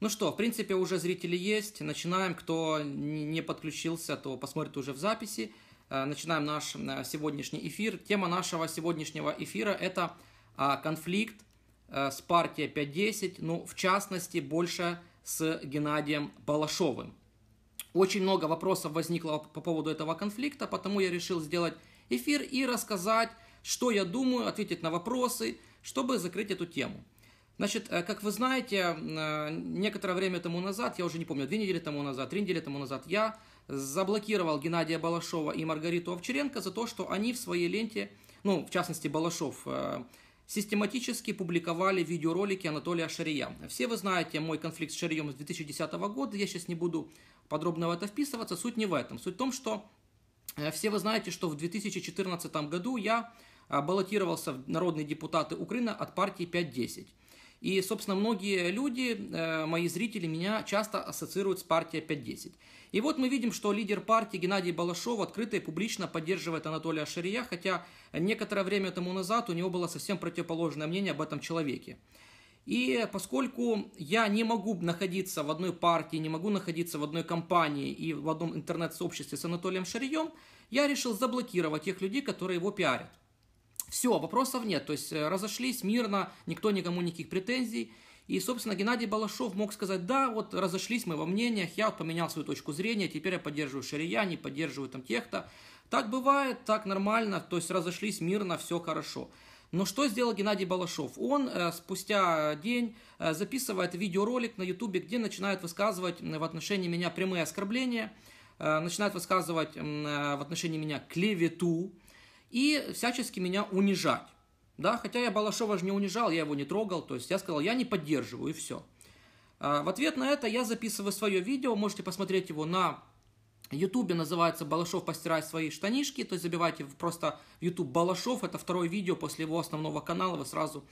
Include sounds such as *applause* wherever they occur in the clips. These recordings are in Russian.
Ну что, в принципе, уже зрители есть. Начинаем. Кто не подключился, то посмотрит уже в записи. Э, начинаем наш э, сегодняшний эфир. Тема нашего сегодняшнего эфира – это а, конфликт э, с партией 5.10, ну, в частности, больше с Геннадием Балашовым. Очень много вопросов возникло по поводу этого конфликта, потому я решил сделать эфир и рассказать, что я думаю, ответить на вопросы, чтобы закрыть эту тему. Значит, э, как вы знаете, э, некоторое время тому назад, я уже не помню, две недели тому назад, три недели тому назад, я заблокировал Геннадия Балашова и Маргариту Овчаренко за то, что они в своей ленте, ну, в частности, Балашов, э, систематически публиковали видеоролики Анатолия Шария. Все вы знаете мой конфликт с Шарием с 2010 года, я сейчас не буду подробно в это вписываться, суть не в этом. Суть в том, что все вы знаете, что в 2014 году я баллотировался в народные депутаты Украины от партии 5-10. И, собственно, многие люди, э, мои зрители, меня часто ассоциируют с партией 5-10. И вот мы видим, что лидер партии Геннадий Балашов открыто и публично поддерживает Анатолия Шария, хотя некоторое время тому назад у него было совсем противоположное мнение об этом человеке. И поскольку я не могу находиться в одной партии, не могу находиться в одной компании и в одном интернет-сообществе с Анатолием Шарием, я решил заблокировать тех людей, которые его пиарят. Все, вопросов нет. То есть э, разошлись мирно, никто никому никаких претензий. И, собственно, Геннадий Балашов мог сказать, да, вот разошлись мы во мнениях, я вот поменял свою точку зрения, теперь я поддерживаю Шария, не поддерживаю там тех-то. Так бывает, так нормально, то есть разошлись мирно, все хорошо. Но что сделал Геннадий Балашов? Он э, спустя день э, записывает видеоролик на ютубе, где начинает высказывать в отношении меня прямые оскорбления, э, начинает высказывать э, в отношении меня клевету, и всячески меня унижать. Да, хотя я Балашова же не унижал, я его не трогал, то есть я сказал, я не поддерживаю, и все. А, в ответ на это я записываю свое видео, можете посмотреть его на Ютубе называется «Балашов постирает свои штанишки», то есть забивайте просто в Ютуб «Балашов», это второе видео после его основного канала, вы сразу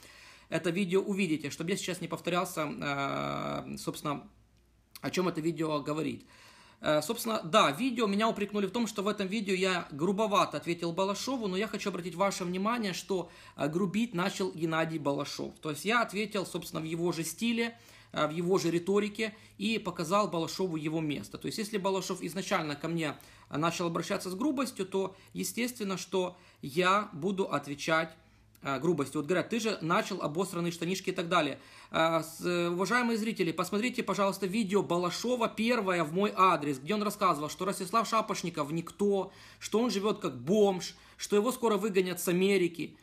это видео увидите, чтобы я сейчас не повторялся, а, собственно, о чем это видео говорит. Э, собственно, да, видео, меня упрекнули в том, что в этом видео я грубовато ответил Балашову, но я хочу обратить ваше внимание, что э, грубить начал Геннадий Балашов. То есть я ответил, собственно, в его же стиле, э, в его же риторике и показал Балашову его место. То есть, если Балашов изначально ко мне начал обращаться с грубостью, то естественно, что я буду отвечать Э, грубости. Вот говорят, ты же начал обосранные штанишки и так далее. Э, уважаемые зрители, посмотрите, пожалуйста, видео Балашова первое в мой адрес, где он рассказывал, что Ростислав Шапошников никто, что он живет как бомж, что его скоро выгонят с Америки.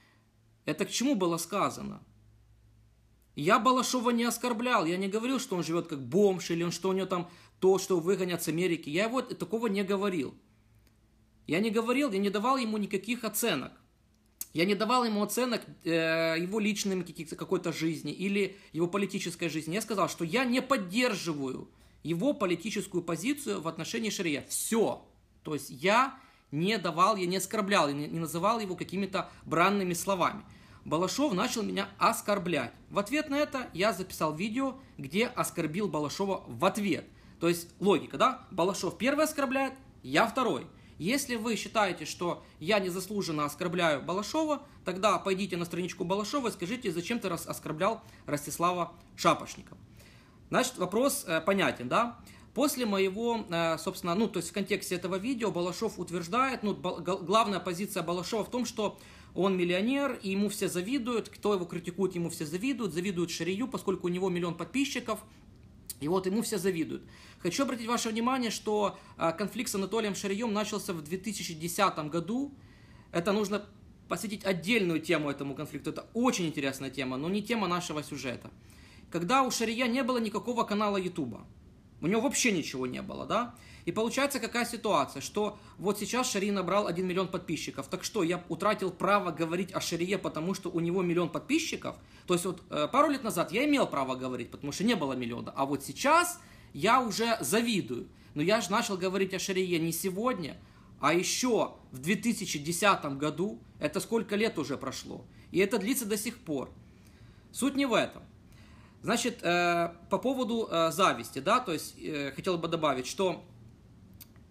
Это к чему было сказано? Я Балашова не оскорблял, я не говорил, что он живет как бомж, или что у него там то, что выгонят с Америки. Я его такого не говорил. Я не говорил, я не давал ему никаких оценок. Я не давал ему оценок э, его личным каких-то какой-то жизни или его политической жизни. Я сказал, что я не поддерживаю его политическую позицию в отношении шария. Все. То есть я не давал, я не оскорблял, я не, не называл его какими-то бранными словами. Балашов начал меня оскорблять. В ответ на это я записал видео, где оскорбил Балашова в ответ. То есть логика, да? Балашов первый оскорбляет, я второй – если вы считаете, что я незаслуженно оскорбляю Балашова, тогда пойдите на страничку Балашова и скажите, зачем ты оскорблял Ростислава Шапошникова. Значит, вопрос э, понятен, да? После моего, э, собственно, ну, то есть в контексте этого видео Балашов утверждает, ну, главная позиция Балашова в том, что он миллионер, и ему все завидуют, кто его критикует, ему все завидуют, завидуют Шарию, поскольку у него миллион подписчиков, и вот ему все завидуют. Хочу обратить ваше внимание, что а, конфликт с Анатолием Шарием начался в 2010 году. Это нужно посвятить отдельную тему этому конфликту. Это очень интересная тема, но не тема нашего сюжета. Когда у Шария не было никакого канала Ютуба. У него вообще ничего не было, да? И получается какая ситуация, что вот сейчас Шари набрал 1 миллион подписчиков. Так что, я утратил право говорить о Шарие, потому что у него миллион подписчиков? То есть вот э, пару лет назад я имел право говорить, потому что не было миллиона. А вот сейчас я уже завидую. Но я же начал говорить о шарие не сегодня, а еще в 2010 году. Это сколько лет уже прошло. И это длится до сих пор. Суть не в этом. Значит, э, по поводу э, зависти, да, то есть э, хотел бы добавить, что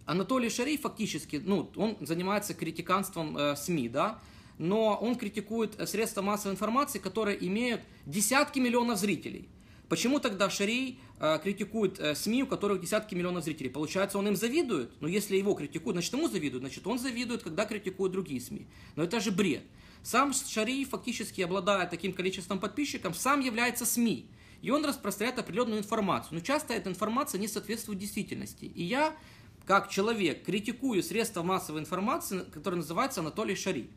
Анатолий Шарей фактически, ну, он занимается критиканством э, СМИ, да, но он критикует средства массовой информации, которые имеют десятки миллионов зрителей – Почему тогда Шарей э, критикует э, СМИ, у которых десятки миллионов зрителей? Получается, он им завидует? Но если его критикуют, значит, ему завидуют. Значит, он завидует, когда критикуют другие СМИ. Но это же бред. Сам Шарей, фактически обладая таким количеством подписчиков, сам является СМИ. И он распространяет определенную информацию. Но часто эта информация не соответствует действительности. И я, как человек, критикую средства массовой информации, которое называется Анатолий Шарий.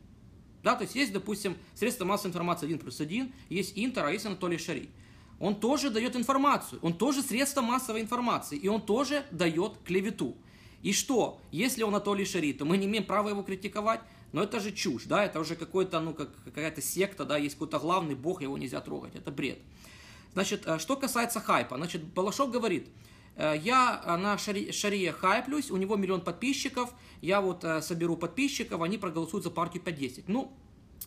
Да, то есть есть, допустим, средства массовой информации 1 плюс 1, есть Интер, а есть Анатолий Шарий он тоже дает информацию, он тоже средство массовой информации, и он тоже дает клевету. И что, если он Анатолий Шарит, то мы не имеем права его критиковать, но это же чушь, да, это уже какой-то, ну, как, какая-то секта, да, есть какой-то главный бог, его нельзя трогать, это бред. Значит, э, что касается хайпа, значит, Балашов говорит, э, я э, на шари, Шарие хайплюсь, у него миллион подписчиков, я вот соберу подписчиков, они проголосуют за партию 5-10. Ну,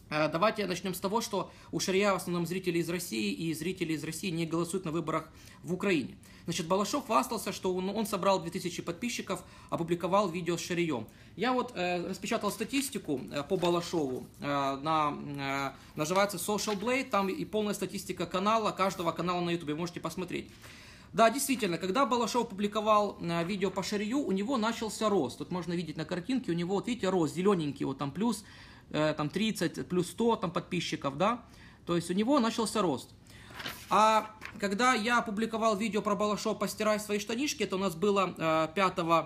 Э, давайте начнем с того, что у Шария в основном зрители из России, и зрители из России не голосуют на выборах в Украине. Значит, Балашов хвастался, что он, он собрал 2000 подписчиков, опубликовал видео с Шарием. Я вот э, распечатал статистику э, по Балашову. Э, на, э, наживается Social Blade, там и полная статистика канала, каждого канала на YouTube, можете посмотреть. Да, действительно, когда Балашов публиковал э, видео по Шарию, у него начался рост. Тут можно видеть на картинке, у него, вот видите, рост зелененький, вот там плюс Э, там 30, плюс 100 там подписчиков, да, то есть у него начался рост. А когда я публиковал видео про Балашова «Постирай свои штанишки», это у нас было 5 э,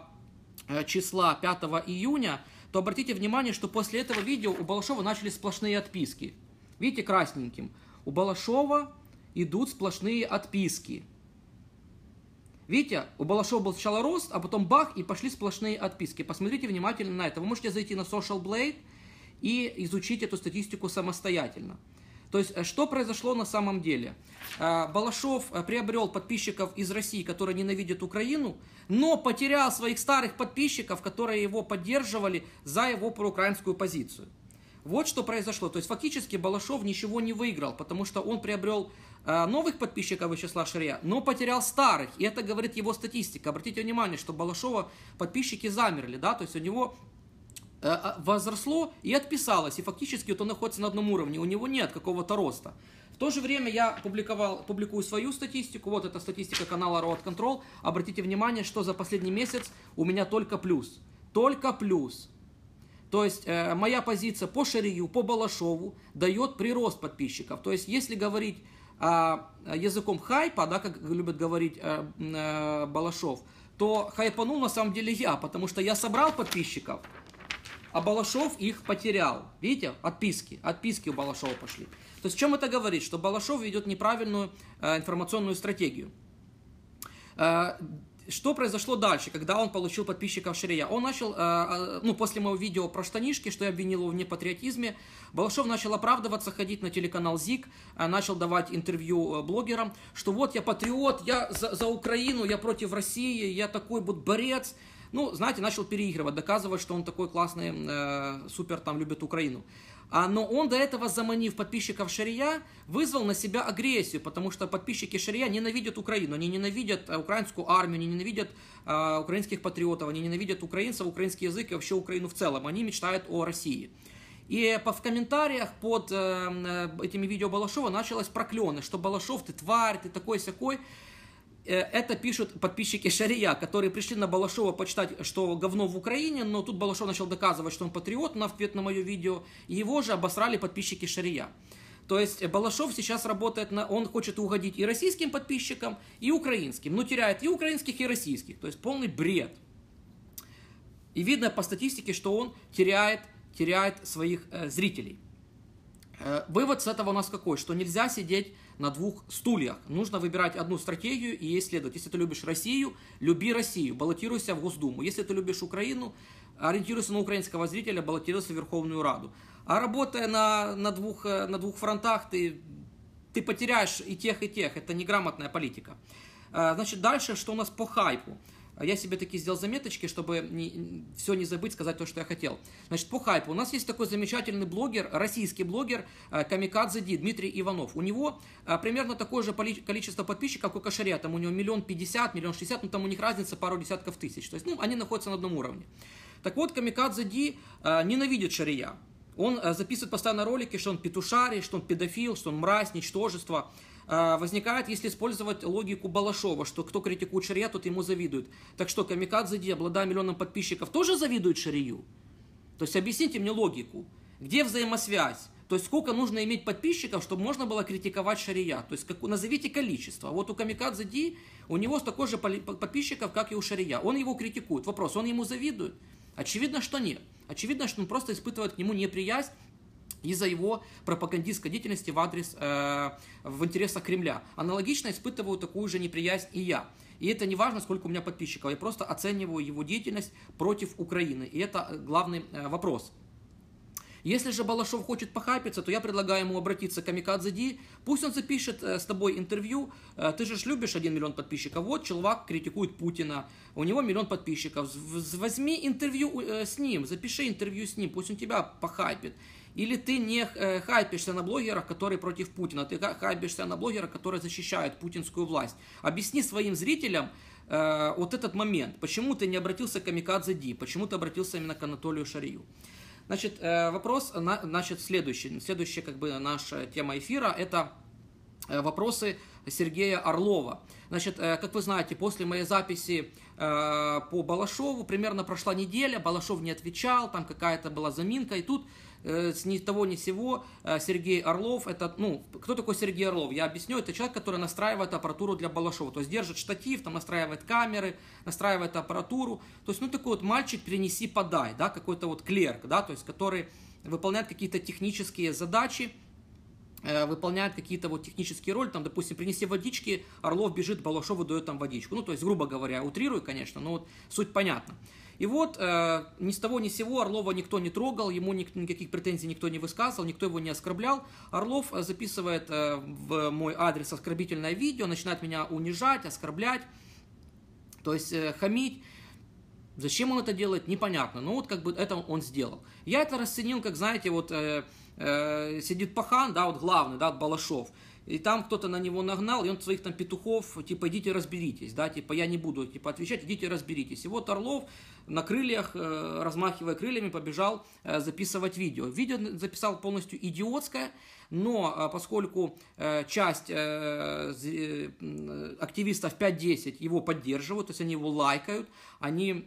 э, числа, 5 июня, то обратите внимание, что после этого видео у Балашова начали сплошные отписки. Видите, красненьким. У Балашова идут сплошные отписки. Видите, у Балашова был сначала рост, а потом бах, и пошли сплошные отписки. Посмотрите внимательно на это. Вы можете зайти на Social Blade – и изучить эту статистику самостоятельно. То есть, э, что произошло на самом деле? Э, Балашов э, приобрел подписчиков из России, которые ненавидят Украину, но потерял своих старых подписчиков, которые его поддерживали за его проукраинскую позицию. Вот что произошло. То есть фактически Балашов ничего не выиграл, потому что он приобрел новых подписчиков из числа Шария, но потерял старых. И это говорит его статистика. Обратите внимание, что Балашова подписчики замерли, да, то есть у него Э, а, возросло и отписалось, и фактически вот он находится на одном уровне, у него нет какого-то роста. В то же время я публиковал, публикую свою статистику, вот эта статистика канала Road Control. Обратите внимание, что за последний месяц у меня только плюс, только плюс. То есть э, моя позиция по Шарию, по Балашову дает прирост подписчиков. То есть если говорить э, языком хайпа, да, как любят говорить э, э, Балашов, то хайпанул на самом деле я, потому что я собрал подписчиков – а Балашов их потерял. Видите, отписки, отписки у Балашова пошли. То есть чем это говорит? Что Балашов ведет неправильную э, информационную стратегию. Э, что произошло дальше, когда он получил подписчиков Ширия? Он начал, э, э, ну, после моего видео про штанишки, что я обвинил его в непатриотизме, Балашов начал оправдываться, ходить на телеканал ЗИК, э, начал давать интервью э, блогерам, что вот я патриот, я за, за Украину, я против России, я такой вот борец, ну, знаете, начал переигрывать, доказывать, что он такой классный, э, супер там любит Украину. А, но он до этого, заманив подписчиков Шария, вызвал на себя агрессию, потому что подписчики Шария ненавидят Украину, они ненавидят э, украинскую армию, они ненавидят э, украинских патриотов, они ненавидят украинцев, украинский язык и вообще Украину в целом. Они мечтают о России. И по в комментариях под э, э, этими видео Балашова началось проклены, что Балашов, ты тварь, ты такой-сякой. Э, это пишут подписчики Шария, которые пришли на Балашова почитать, что говно в Украине, но тут Балашов начал доказывать, что он патриот на ответ на мое видео. Его же обосрали подписчики Шария. То есть э, Балашов сейчас работает на... Он хочет угодить и российским подписчикам, и украинским. Но ну, теряет и украинских, и российских. То есть полный бред. И видно по статистике, что он теряет, теряет своих э, зрителей. Э, вывод с этого у нас какой? Что нельзя сидеть на двух стульях. Нужно выбирать одну стратегию и ей следовать. Если ты любишь Россию, люби Россию, баллотируйся в Госдуму. Если ты любишь Украину, ориентируйся на украинского зрителя, баллотируйся в Верховную Раду. А работая на, на, двух, э, на двух фронтах, ты, ты потеряешь и тех, и тех. Это неграмотная политика. Э, значит, дальше, что у нас по хайпу. А я себе такие сделал заметочки, чтобы не, все не забыть, сказать то, что я хотел. Значит, по хайпу. У нас есть такой замечательный блогер, российский блогер, э, Камикадзе Ди, Дмитрий Иванов. У него э, примерно такое же количество подписчиков, как у Кошаря. Там у него миллион пятьдесят, миллион шестьдесят, но там у них разница пару десятков тысяч. То есть, ну, они находятся на одном уровне. Так вот, Камикадзе Ди э, ненавидит Шария. Он записывает постоянно ролики, что он петушарий, что он педофил, что он мразь, ничтожество. А, возникает, если использовать логику Балашова, что кто критикует Шария, тот ему завидует. Так что Камикадзе Ди, обладая миллионом подписчиков, тоже завидует Шарию? То есть объясните мне логику. Где взаимосвязь? То есть сколько нужно иметь подписчиков, чтобы можно было критиковать Шария? То есть как, назовите количество. Вот у Камикадзе Ди, у него столько же подписчиков, как и у Шария. Он его критикует. Вопрос, он ему завидует? Очевидно, что нет. Очевидно, что он просто испытывает к нему неприязнь из-за его пропагандистской деятельности в адрес, э, в интересах Кремля. Аналогично испытываю такую же неприязнь и я. И это не важно, сколько у меня подписчиков, я просто оцениваю его деятельность против Украины. И это э, главный э, вопрос. Если же Балашов хочет похапиться, то я предлагаю ему обратиться к Камикадзе Ди. Пусть он запишет э, с тобой интервью. Э, ты же любишь 1 миллион подписчиков. Вот чувак критикует Путина. У него миллион подписчиков. Возьми интервью с ним, запиши интервью с ним. Пусть он тебя похапит. Или ты не э, хайпишься на блогерах, которые против Путина, ты хайпишься на блогерах, которые защищают путинскую власть. Объясни своим зрителям э, вот этот момент. Почему ты не обратился к Камикадзе Ди, почему ты обратился именно к Анатолию Шарию. Значит, э, вопрос на, значит, следующий. Следующая как бы наша тема эфира – это э, вопросы Сергея Орлова. Значит, э, как вы знаете, после моей записи по Балашову примерно прошла неделя, Балашов не отвечал, там какая-то была заминка, и тут Э, с ни того ни сего э, Сергей Орлов, это, ну, кто такой Сергей Орлов? Я объясню, это человек, который настраивает аппаратуру для Балашова, то есть держит штатив, там настраивает камеры, настраивает аппаратуру, то есть, ну, такой вот мальчик, принеси, подай, да, какой-то вот клерк, да, то есть, который выполняет какие-то технические задачи, э, выполняет какие-то вот технические роли, там, допустим, принеси водички, Орлов бежит, Балашову дает там водичку. Ну, то есть, грубо говоря, утрирую, конечно, но вот суть понятна. И вот э, ни с того ни с сего Орлова никто не трогал, ему ни, никаких претензий никто не высказывал, никто его не оскорблял. Орлов э, записывает э, в мой адрес оскорбительное видео, начинает меня унижать, оскорблять, то есть э, хамить. Зачем он это делает, непонятно. Но вот как бы это он сделал. Я это расценил, как, знаете, вот э, э, сидит пахан, да, вот главный, да, Балашов. И там кто-то на него нагнал, и он своих там петухов, типа, идите разберитесь, да, типа, я не буду, типа, отвечать, идите разберитесь. И вот Орлов на крыльях, э, размахивая крыльями, побежал э, записывать видео. Видео записал полностью идиотское, но э, поскольку часть активистов 5-10 его поддерживают, то есть они его лайкают, они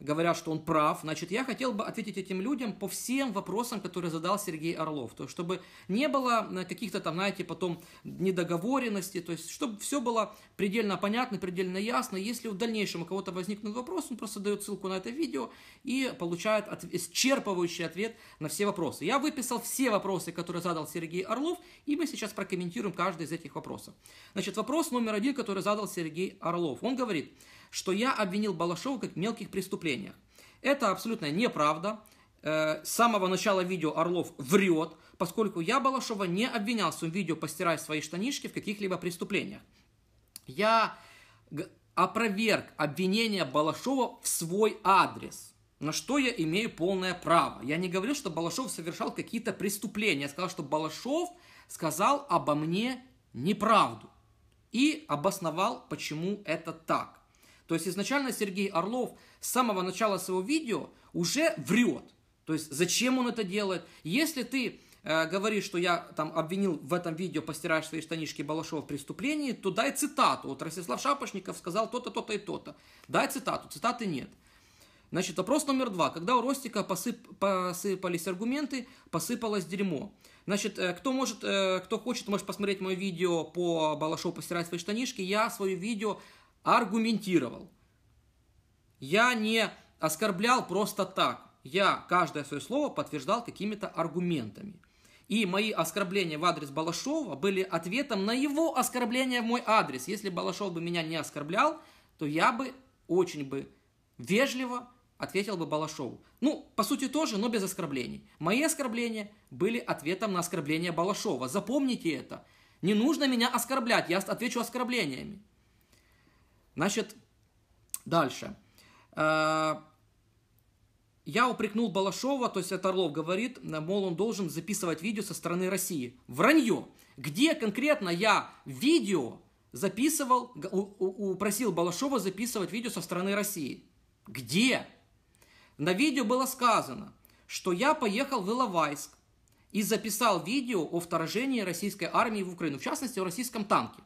говорят, что он прав, значит, я хотел бы ответить этим людям по всем вопросам, которые задал Сергей Орлов. То есть, чтобы не было э, каких-то там, знаете, потом недоговоренности, то есть, чтобы все было предельно понятно, предельно ясно. Если в дальнейшем у кого-то возникнут вопрос, он просто дает ссылку на это видео и получает от... исчерпывающий ответ на все вопросы. Я выписал все вопросы, которые задал Сергей Орлов, и мы сейчас прокомментируем каждый из этих вопросов. Значит, вопрос номер один, который задал Сергей Орлов. Он говорит, что я обвинил Балашова как в мелких преступлениях. Это абсолютно неправда. Э, с самого начала видео Орлов врет, поскольку я Балашова не обвинял в своем видео «Постирай свои штанишки» в каких-либо преступлениях. Я опроверг обвинение Балашова в свой адрес, на что я имею полное право. Я не говорил, что Балашов совершал какие-то преступления. Я сказал, что Балашов сказал обо мне неправду и обосновал, почему это так. То есть изначально Сергей Орлов с самого начала своего видео уже врет. То есть зачем он это делает? Если ты э, говоришь, что я там обвинил в этом видео «Постираешь свои штанишки Балашова в преступлении», то дай цитату. Вот Ростислав Шапошников сказал то-то, то-то и то-то. Дай цитату, цитаты нет. Значит, вопрос номер два. Когда у Ростика посып, посыпались аргументы, посыпалось дерьмо. Значит, э, кто может, э, кто хочет, может посмотреть мое видео по Балашову «Постирать свои штанишки». Я свое видео аргументировал. Я не оскорблял просто так. Я каждое свое слово подтверждал какими-то аргументами. И мои оскорбления в адрес Балашова были ответом на его оскорбление в мой адрес. Если Балашов бы меня не оскорблял, то я бы очень бы вежливо ответил бы Балашову. Ну, по сути тоже, но без оскорблений. Мои оскорбления были ответом на оскорбление Балашова. Запомните это. Не нужно меня оскорблять, я отвечу оскорблениями. Значит, дальше. Э, я упрекнул Балашова, то есть это Орлов говорит, мол, он должен записывать видео со стороны России. Вранье. Где конкретно я видео записывал, упросил Балашова записывать видео со стороны России? Где? На видео было сказано, что я поехал в Иловайск и записал видео о вторжении российской армии в Украину, в частности, о российском танке.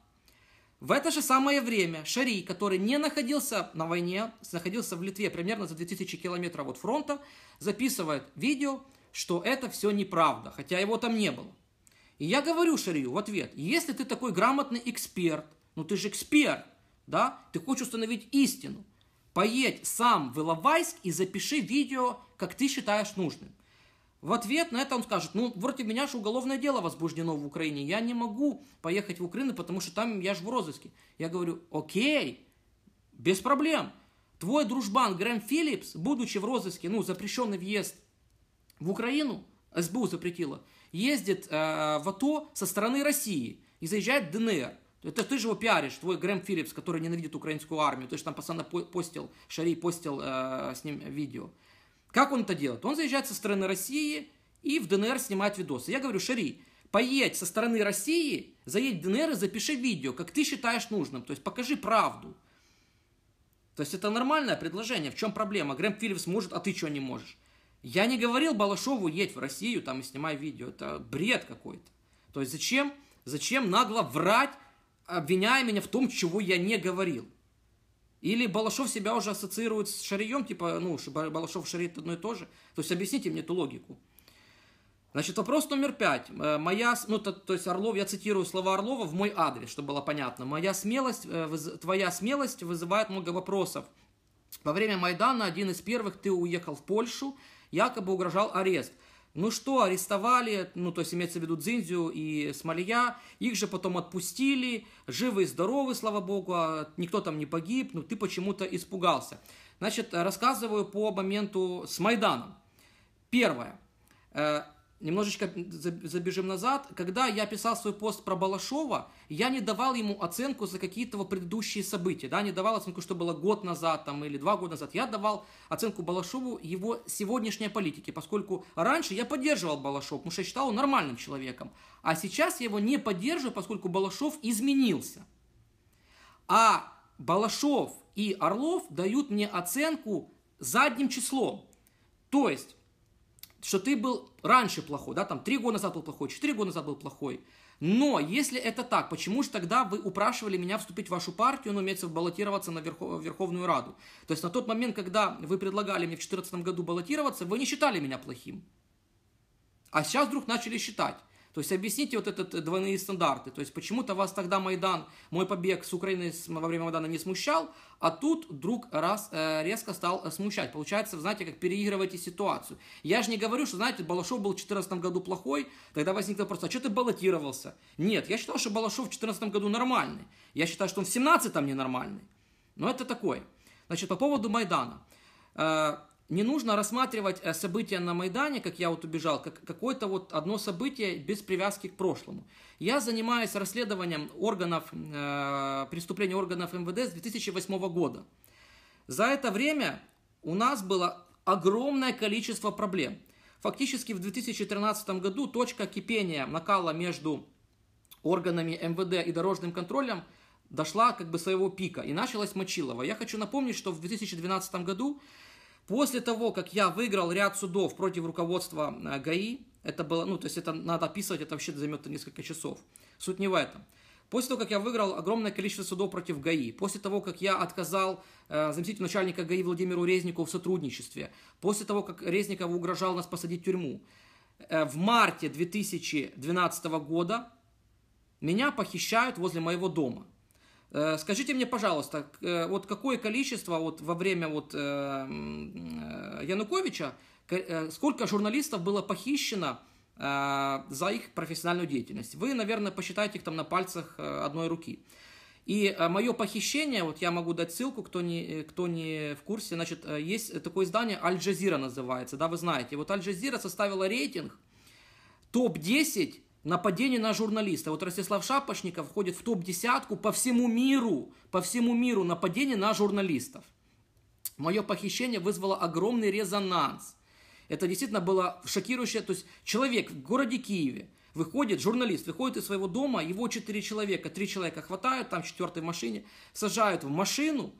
В это же самое время Шарий, который не находился на войне, находился в Литве примерно за 2000 километров от фронта, записывает видео, что это все неправда, хотя его там не было. И я говорю Шарию в ответ, если ты такой грамотный эксперт, ну ты же эксперт, да, ты хочешь установить истину, поедь сам в Иловайск и запиши видео, как ты считаешь нужным. В ответ на это он скажет, ну, вроде меня же уголовное дело возбуждено в Украине, я не могу поехать в Украину, потому что там я же в розыске. Я говорю, окей, без проблем. Твой дружбан Грэм Филлипс, будучи в розыске, ну, запрещенный въезд в Украину, СБУ запретила, ездит э, в АТО со стороны России и заезжает в ДНР. Это ты же его пиаришь, твой Грэм Филлипс, который ненавидит украинскую армию. Ты же там постоянно постил, Шарий постил э, с ним видео. Как он это делает? Он заезжает со стороны России и в ДНР снимает видосы. Я говорю, Шари, поедь со стороны России, заедь в ДНР и запиши видео, как ты считаешь нужным. То есть покажи правду. То есть это нормальное предложение. В чем проблема? Грэм Филлипс может, а ты чего не можешь? Я не говорил Балашову едь в Россию там и снимай видео. Это бред какой-то. То есть зачем, зачем нагло врать, обвиняя меня в том, чего я не говорил? Или Балашов себя уже ассоциирует с Шарием, типа, ну, Балашов и Шари это одно и то же. То есть объясните мне эту логику. Значит, вопрос номер пять. Э, моя, ну, то, то есть Орлов, я цитирую слова Орлова в мой адрес, чтобы было понятно. Моя смелость, э, твоя смелость вызывает много вопросов. Во время Майдана один из первых ты уехал в Польшу, якобы угрожал арест. Ну что, арестовали, ну то есть имеется в виду Дзиндзю и Смолия, их же потом отпустили, живы и здоровы, слава богу, а никто там не погиб, но ну, ты почему-то испугался. Значит, рассказываю по моменту с Майданом. Первое. Э, немножечко забежим назад. Когда я писал свой пост про Балашова, я не давал ему оценку за какие-то его предыдущие события, да, не давал оценку, что было год назад там, или два года назад. Я давал оценку Балашову его сегодняшней политике, поскольку раньше я поддерживал Балашов, потому что я считал его нормальным человеком. А сейчас я его не поддерживаю, поскольку Балашов изменился. А Балашов и Орлов дают мне оценку задним числом. То есть что ты был раньше плохой, да, там, три года назад был плохой, четыре года назад был плохой. Но если это так, почему же тогда вы упрашивали меня вступить в вашу партию, ну, имеется в баллотироваться на Верхов, Верховную Раду? То есть на тот момент, когда вы предлагали мне в 2014 году баллотироваться, вы не считали меня плохим. А сейчас вдруг начали считать. То есть объясните вот этот э, двойные стандарты. То есть почему-то вас тогда Майдан, мой побег с Украины во время Майдана не смущал, а тут вдруг раз э, резко стал э, смущать. Получается, знаете, как переигрываете ситуацию. Я же не говорю, что, знаете, Балашов был в 2014 году плохой, тогда возник вопрос, а что ты баллотировался? Нет, я считал, что Балашов в 2014 году нормальный. Я считаю, что он в 2017 ненормальный. Но это такое. Значит, по поводу Майдана. Не нужно рассматривать э, события на Майдане, как я вот убежал, как какое-то вот одно событие без привязки к прошлому. Я занимаюсь расследованием органов, э, преступлений органов МВД с 2008 года. За это время у нас было огромное количество проблем. Фактически в 2013 году точка кипения накала между органами МВД и дорожным контролем дошла как бы своего пика и началась Мочилова. Я хочу напомнить, что в 2012 году После того, как я выиграл ряд судов против руководства э, ГАИ, это было, ну, то есть это надо описывать, это вообще займет несколько часов. Суть не в этом. После того, как я выиграл огромное количество судов против ГАИ, после того, как я отказал э, заместителю начальника ГАИ Владимиру Резнику в сотрудничестве, после того, как Резников угрожал нас посадить в тюрьму, э, в марте 2012 года меня похищают возле моего дома. Э, скажите мне, пожалуйста, э, вот какое количество вот во время вот э, Януковича, сколько журналистов было похищено за их профессиональную деятельность? Вы, наверное, посчитаете их там на пальцах одной руки. И мое похищение, вот я могу дать ссылку, кто не, кто не в курсе, значит, есть такое издание Аль-Джазира называется, да, вы знаете. Вот Аль-Джазира составила рейтинг топ-10 Нападение на журналиста. Вот Ростислав Шапошников входит в топ-десятку по всему миру, по всему миру нападение на журналистов. Мое похищение вызвало огромный резонанс. Это действительно было шокирующее. То есть человек в городе Киеве, выходит, журналист выходит из своего дома, его четыре человека, три человека хватают, там четвертый в машине, сажают в машину,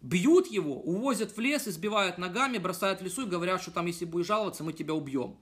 бьют его, увозят в лес, избивают ногами, бросают в лесу и говорят, что там, если будешь жаловаться, мы тебя убьем.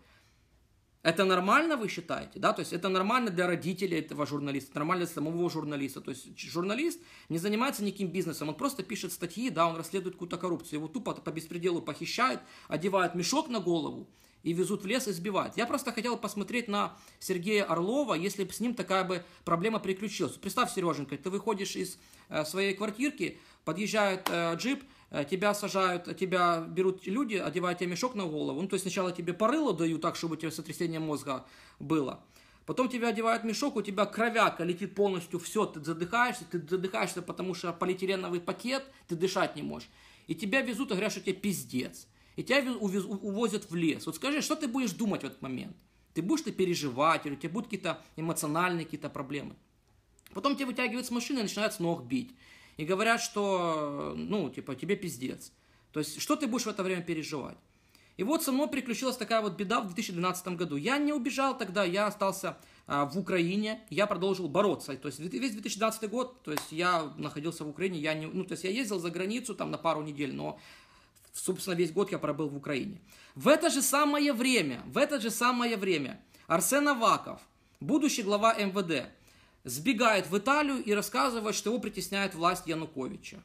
Это нормально, вы считаете? Да? То есть это нормально для родителей этого журналиста, нормально для самого журналиста. То есть журналист не занимается никаким бизнесом, он просто пишет статьи, да, он расследует какую-то коррупцию, его тупо по беспределу похищают, одевают мешок на голову и везут в лес и сбивают. Я просто хотел посмотреть на Сергея Орлова, если бы с ним такая бы проблема приключилась. Представь, Сереженька, ты выходишь из э, своей квартирки, подъезжает э, джип, Э, тебя сажают, тебя берут люди, одевают тебе мешок на голову. Ну, то есть сначала тебе порыло дают так, чтобы у тебя сотрясение мозга было. Потом тебя одевают мешок, у тебя кровяка летит полностью, все, ты задыхаешься, ты задыхаешься, потому что полиэтиленовый пакет, ты дышать не можешь. И тебя везут и говорят, что тебе пиздец. И тебя увез, увозят в лес. Вот скажи, что ты будешь думать в этот момент? Ты будешь ты переживать, или у тебя будут какие-то эмоциональные какие-то проблемы? Потом тебя вытягивают с машины и начинают с ног бить и говорят, что, ну, типа, тебе пиздец. То есть, что ты будешь в это время переживать? И вот со мной приключилась такая вот беда в 2012 году. Я не убежал тогда, я остался а, в Украине, я продолжил бороться. То есть весь 2012 год, то есть я находился в Украине, я не, ну, то есть я ездил за границу там на пару недель, но собственно весь год я пробыл в Украине. В это же самое время, в это же самое время Арсен Аваков, будущий глава МВД, сбегает в Италию и рассказывает, что его притесняет власть Януковича.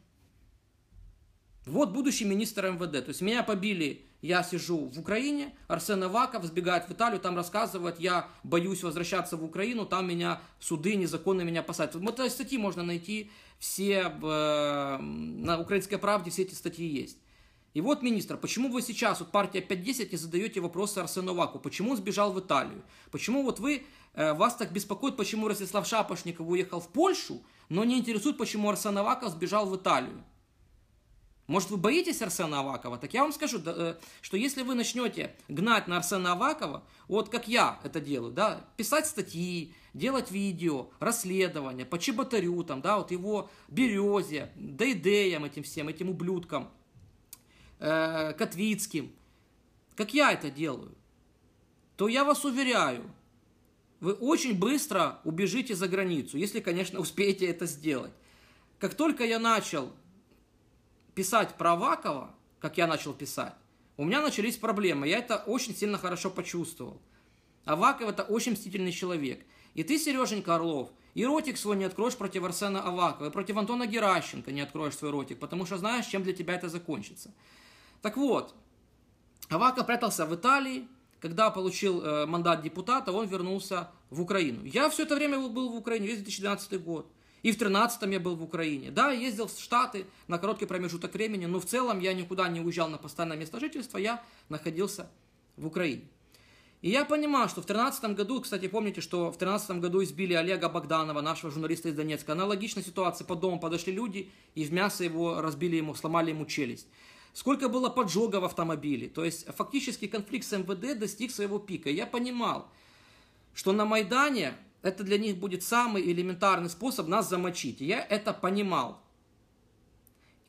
Вот будущий министр МВД. То есть меня побили, я сижу в Украине, Арсен Аваков сбегает в Италию, там рассказывает, я боюсь возвращаться в Украину, там меня суды незаконно меня посадят. Вот эти статьи можно найти, все э, на «Украинской правде» все эти статьи есть. И вот, министр, почему вы сейчас, вот партия 5-10, не задаете вопросы Арсену Ваку? Почему он сбежал в Италию? Почему вот вы, э, вас так беспокоит, почему Ростислав Шапошников уехал в Польшу, но не интересует, почему Арсен Аваков сбежал в Италию? Может, вы боитесь Арсена Авакова? Так я вам скажу, да, э, что если вы начнете гнать на Арсена Авакова, вот как я это делаю, да, писать статьи, делать видео, расследования по Чеботарю, там, да, вот его Березе, Дейдеям этим всем, этим ублюдкам – э, Котвицким, как я это делаю, то я вас уверяю, вы очень быстро убежите за границу, если, конечно, *laughs* успеете это сделать. Как только я начал писать про Авакова, как я начал писать, у меня начались проблемы. Я это очень сильно хорошо почувствовал. Аваков это очень мстительный человек. И ты, Сереженька Орлов, и ротик свой не откроешь против Арсена Авакова, и против Антона Геращенко не откроешь свой ротик, потому что знаешь, чем для тебя это закончится. Так вот, Авака прятался в Италии, когда получил э, мандат депутата, он вернулся в Украину. Я все это время был в Украине, весь 2012 год. И в 2013 м я был в Украине. Да, ездил в Штаты на короткий промежуток времени, но в целом я никуда не уезжал на постоянное место жительства, я находился в Украине. И я понимал, что в 2013 году, кстати, помните, что в 2013 году избили Олега Богданова, нашего журналиста из Донецка. Аналогичная ситуация по дому подошли люди и в мясо его разбили ему, сломали ему челюсть сколько было поджога в автомобиле. То есть фактически конфликт с МВД достиг своего пика. Я понимал, что на Майдане это для них будет самый элементарный способ нас замочить. я это понимал.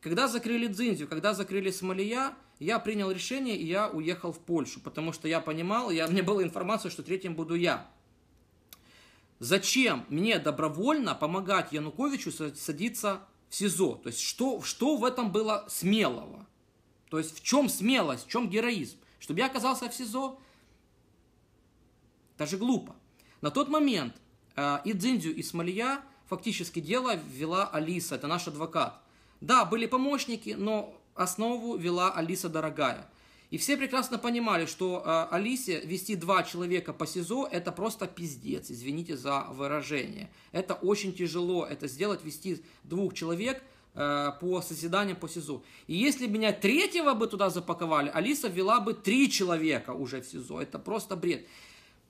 Когда закрыли Дзинзю, когда закрыли Смолия, я принял решение, и я уехал в Польшу, потому что я понимал, я, мне была информация, что третьим буду я. Зачем мне добровольно помогать Януковичу садиться в СИЗО? То есть, что, что в этом было смелого? То есть в чем смелость, в чем героизм? Чтобы я оказался в СИЗО? Это же глупо. На тот момент э, и Дзиндзю, и Смолия фактически дело вела Алиса, это наш адвокат. Да, были помощники, но основу вела Алиса дорогая. И все прекрасно понимали, что э, Алисе вести два человека по СИЗО это просто пиздец, извините за выражение. Это очень тяжело это сделать, вести двух человек – Э, по созиданию по СИЗО. И если меня третьего бы туда запаковали, Алиса вела бы три человека уже в СИЗО. Это просто бред.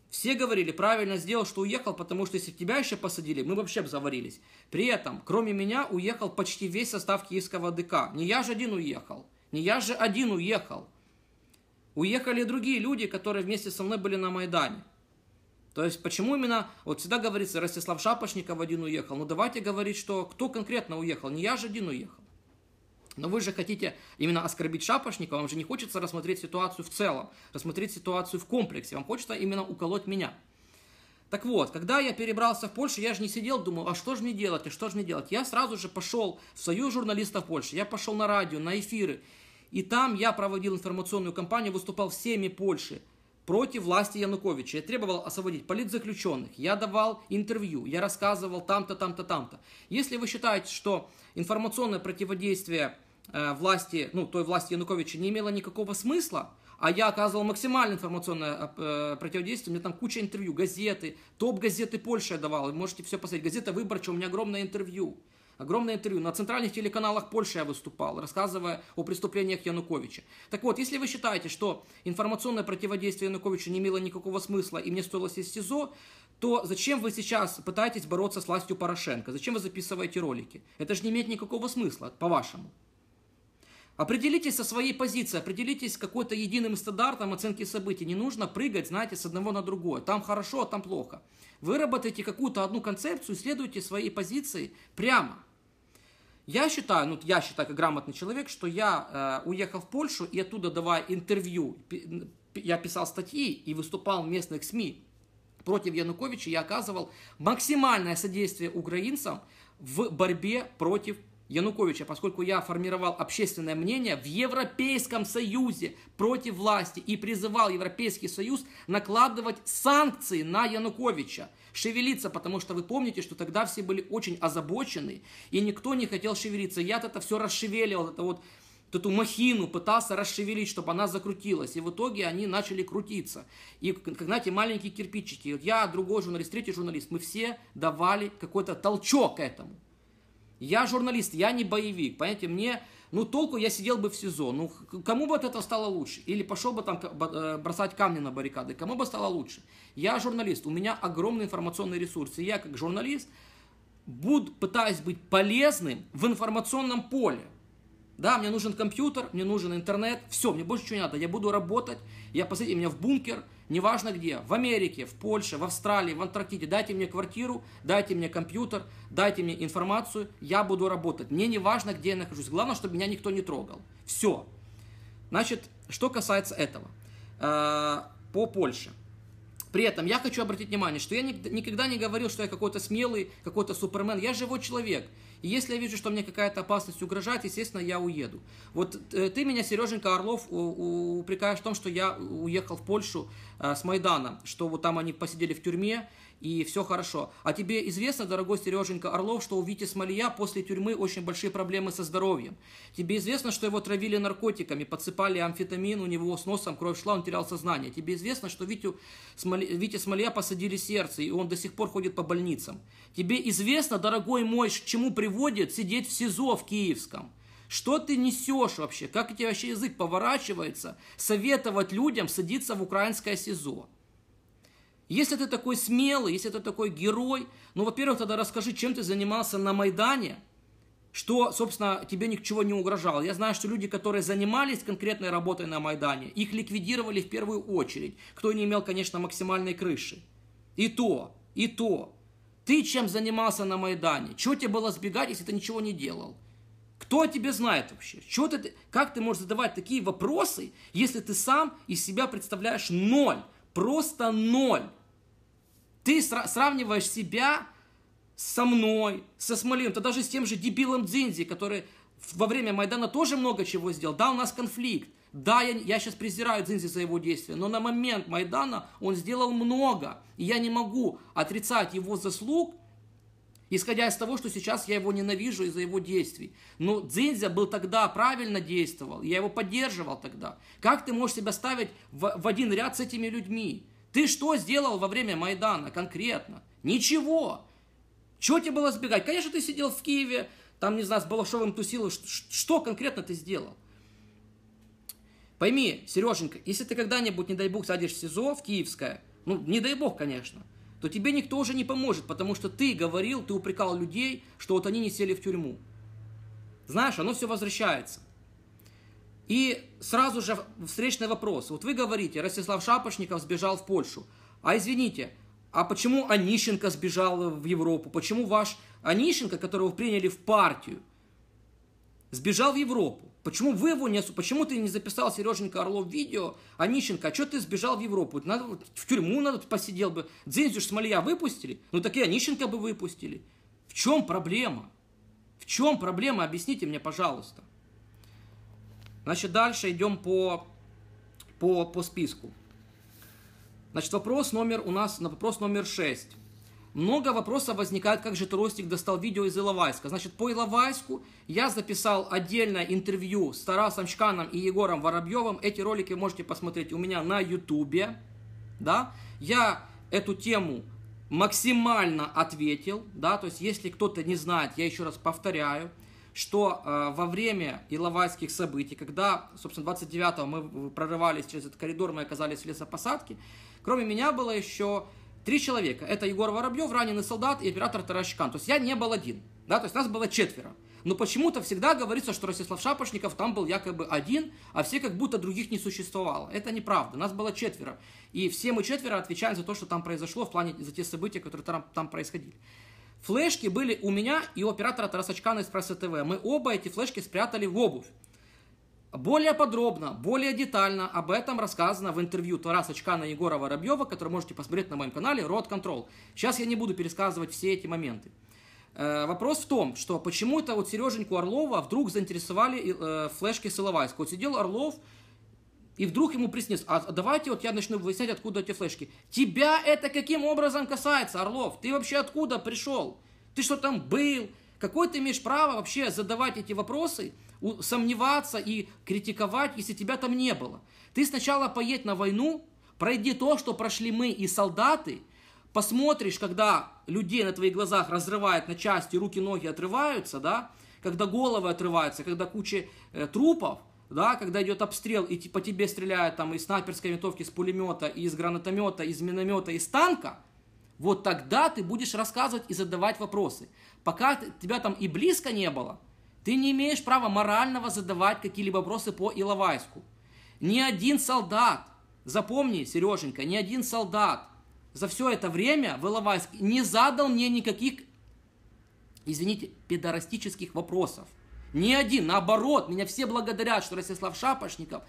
Все говорили, правильно сделал, что уехал, потому что если тебя еще посадили, мы вообще бы заварились. При этом, кроме меня, уехал почти весь состав киевского ДК. Не я же один уехал. Не я же один уехал. Уехали другие люди, которые вместе со мной были на Майдане. То есть, почему именно, вот всегда говорится, Ростислав Шапошников один уехал. Ну, давайте говорить, что кто конкретно уехал. Не я же один уехал. Но вы же хотите именно оскорбить Шапошникова, вам же не хочется рассмотреть ситуацию в целом, рассмотреть ситуацию в комплексе, вам хочется именно уколоть меня. Так вот, когда я перебрался в Польшу, я же не сидел, думаю, а что же мне делать, а что же мне делать. Я сразу же пошел в Союз журналистов Польши, я пошел на радио, на эфиры, и там я проводил информационную кампанию, выступал всеми Польши – против власти Януковича. Я требовал освободить политзаключенных. Я давал интервью. Я рассказывал там-то, там-то, там-то. Если вы считаете, что информационное противодействие э, власти, ну, той власти Януковича не имело никакого смысла, а я оказывал максимальное информационное э, э противодействие. У меня там куча интервью, газеты, топ-газеты Польши я давал. Вы можете все посмотреть. Газета «Выборчая», у меня огромное интервью огромное интервью. На центральных телеканалах Польши я выступал, рассказывая о преступлениях Януковича. Так вот, если вы считаете, что информационное противодействие Януковичу не имело никакого смысла и мне стоило сесть в СИЗО, то зачем вы сейчас пытаетесь бороться с властью Порошенко? Зачем вы записываете ролики? Это же не имеет никакого смысла, по-вашему. Определитесь со своей позицией, определитесь с какой-то единым стандартом оценки событий. Не нужно прыгать, знаете, с одного на другое. Там хорошо, а там плохо. Выработайте какую-то одну концепцию, следуйте своей позиции прямо. Я считаю, ну я считаю как грамотный человек, что я э, уехал в Польшу и оттуда давая интервью, я писал статьи и выступал в местных СМИ против Януковича, я оказывал максимальное содействие украинцам в борьбе против Януковича, поскольку я формировал общественное мнение в Европейском Союзе против власти и призывал Европейский Союз накладывать санкции на Януковича, шевелиться, потому что вы помните, что тогда все были очень озабочены, и никто не хотел шевелиться. Я это все расшевеливал, это вот эту махину пытался расшевелить, чтобы она закрутилась. И в итоге они начали крутиться. И, как знаете, маленькие кирпичики. Я, другой журналист, третий журналист, мы все давали какой-то толчок этому. Я журналист, я не боевик, понимаете, мне, ну толку я сидел бы в СИЗО, ну кому бы от этого стало лучше? Или пошел бы там э, бросать камни на баррикады, кому бы стало лучше? Я журналист, у меня огромные информационные ресурсы, я как журналист буду, пытаюсь быть полезным в информационном поле. Да, мне нужен компьютер, мне нужен интернет, все, мне больше ничего не надо. Я буду работать, я посадите меня в бункер, неважно где, в Америке, в Польше, в Австралии, в Антарктиде. Дайте мне квартиру, дайте мне компьютер, дайте мне информацию, я буду работать. Мне не важно, где я нахожусь. Главное, чтобы меня никто не трогал. Все. Значит, что касается этого, э, по Польше. При этом я хочу обратить внимание, что я никогда не говорил, что я какой-то смелый, какой-то супермен. Я живой человек. И если я вижу, что мне какая-то опасность угрожает, естественно, я уеду. Вот э, ты меня, Сереженька Орлов, упрекаешь в том, что я уехал в Польшу э, с Майдана, что вот там они посидели в тюрьме, и все хорошо. А тебе известно, дорогой Сереженька Орлов, что у Вити Смолия после тюрьмы очень большие проблемы со здоровьем. Тебе известно, что его травили наркотиками, подсыпали амфетамин, у него с носом кровь шла, он терял сознание. Тебе известно, что Витю Смоли... Вите Смолия посадили сердце, и он до сих пор ходит по больницам. Тебе известно, дорогой мой, к чему приводит сидеть в СИЗО в Киевском. Что ты несешь вообще? Как у тебя вообще язык поворачивается советовать людям садиться в украинское СИЗО? Если ты такой смелый, если ты такой герой, ну, во-первых, тогда расскажи, чем ты занимался на Майдане, что, собственно, тебе ничего не угрожало. Я знаю, что люди, которые занимались конкретной работой на Майдане, их ликвидировали в первую очередь, кто не имел, конечно, максимальной крыши. И то, и то. Ты чем занимался на Майдане? Чего тебе было сбегать, если ты ничего не делал? Кто тебе знает вообще? Чего ты, как ты можешь задавать такие вопросы, если ты сам из себя представляешь ноль? Просто ноль. Ты сра- сравниваешь себя со мной, со Смолиным, то даже с тем же дебилом Дзинзи, который во время Майдана тоже много чего сделал. Да, у нас конфликт. Да, я, я сейчас презираю Дзинзи за его действия, но на момент Майдана он сделал много. И я не могу отрицать его заслуг Исходя из того, что сейчас я его ненавижу из-за его действий. Но Дзиндзя был тогда, правильно действовал, я его поддерживал тогда. Как ты можешь себя ставить в, в один ряд с этими людьми? Ты что сделал во время Майдана конкретно? Ничего. Чего тебе было сбегать? Конечно, ты сидел в Киеве, там, не знаю, с Балашовым тусил. Что конкретно ты сделал? Пойми, Сереженька, если ты когда-нибудь, не дай бог, садишь в СИЗО, в Киевское, ну, не дай бог, конечно – то тебе никто уже не поможет, потому что ты говорил, ты упрекал людей, что вот они не сели в тюрьму. Знаешь, оно все возвращается. И сразу же встречный вопрос. Вот вы говорите, Ростислав Шапошников сбежал в Польшу. А извините, а почему Онищенко сбежал в Европу? Почему ваш Онищенко, которого приняли в партию, сбежал в Европу? Почему вы его не... Почему ты не записал, Сереженька Орлов, видео? А Нищенко, а что ты сбежал в Европу? Надо, в тюрьму надо посидел бы. Дзинзю Шмалия выпустили? Ну так и Онищенко бы выпустили. В чем проблема? В чем проблема? Объясните мне, пожалуйста. Значит, дальше идем по, по, по списку. Значит, вопрос номер у нас на вопрос номер шесть много вопросов возникает, как же Тростик достал видео из Иловайска. Значит, по Иловайску я записал отдельное интервью с Тарасом Шканом и Егором Воробьевым. Эти ролики можете посмотреть у меня на Ютубе. Да? Я эту тему максимально ответил. Да? То есть, если кто-то не знает, я еще раз повторяю, что э, во время иловайских событий, когда, собственно, 29-го мы прорывались через этот коридор, мы оказались в лесопосадке, кроме меня было еще Три человека. Это Егор Воробьев, раненый солдат и оператор Таращикан. То есть я не был один. Да, то есть нас было четверо. Но почему-то всегда говорится, что Ростислав Шапошников там был якобы один, а все как будто других не существовало. Это неправда. Нас было четверо. И все мы четверо отвечаем за то, что там произошло, в плане за те события, которые там, там происходили. Флешки были у меня и у оператора Тарасачкана из Пресса ТВ. Мы оба эти флешки спрятали в обувь. Более подробно, более детально об этом рассказано в интервью Тараса Чкана Егора Воробьева, который можете посмотреть на моем канале Road Control. Сейчас я не буду пересказывать все эти моменты. Э, вопрос в том, что почему это вот Сереженьку Орлова вдруг заинтересовали э, флешки с Иловайска. Вот сидел Орлов, и вдруг ему приснилось, а давайте вот я начну выяснять, откуда эти флешки. Тебя это каким образом касается, Орлов? Ты вообще откуда пришел? Ты что там был? Какое ты имеешь право вообще задавать эти вопросы, сомневаться и критиковать, если тебя там не было? Ты сначала поедь на войну, пройди то, что прошли мы и солдаты, посмотришь, когда людей на твоих глазах разрывают на части, руки, ноги отрываются, да, когда головы отрываются, когда куча э, трупов, да, когда идет обстрел и по тебе стреляют там из снайперской винтовки, из пулемета, из гранатомета, из миномета, из танка, вот тогда ты будешь рассказывать и задавать вопросы пока тебя там и близко не было, ты не имеешь права морального задавать какие-либо вопросы по Иловайску. Ни один солдат, запомни, Сереженька, ни один солдат за все это время в Иловайске не задал мне никаких, извините, педорастических вопросов. Ни один, наоборот, меня все благодарят, что Ростислав Шапошников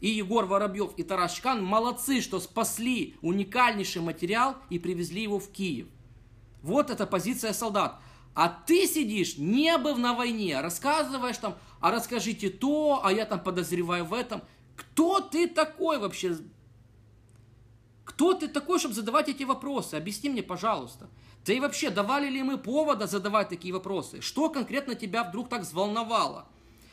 и Егор Воробьев и Тарас Чкан молодцы, что спасли уникальнейший материал и привезли его в Киев. Вот эта позиция солдат. А ты сидишь, не был на войне, рассказываешь там, а расскажите то, а я там подозреваю в этом. Кто ты такой вообще? Кто ты такой, чтобы задавать эти вопросы? Объясни мне, пожалуйста. Да и вообще, давали ли мы повода задавать такие вопросы? Что конкретно тебя вдруг так взволновало?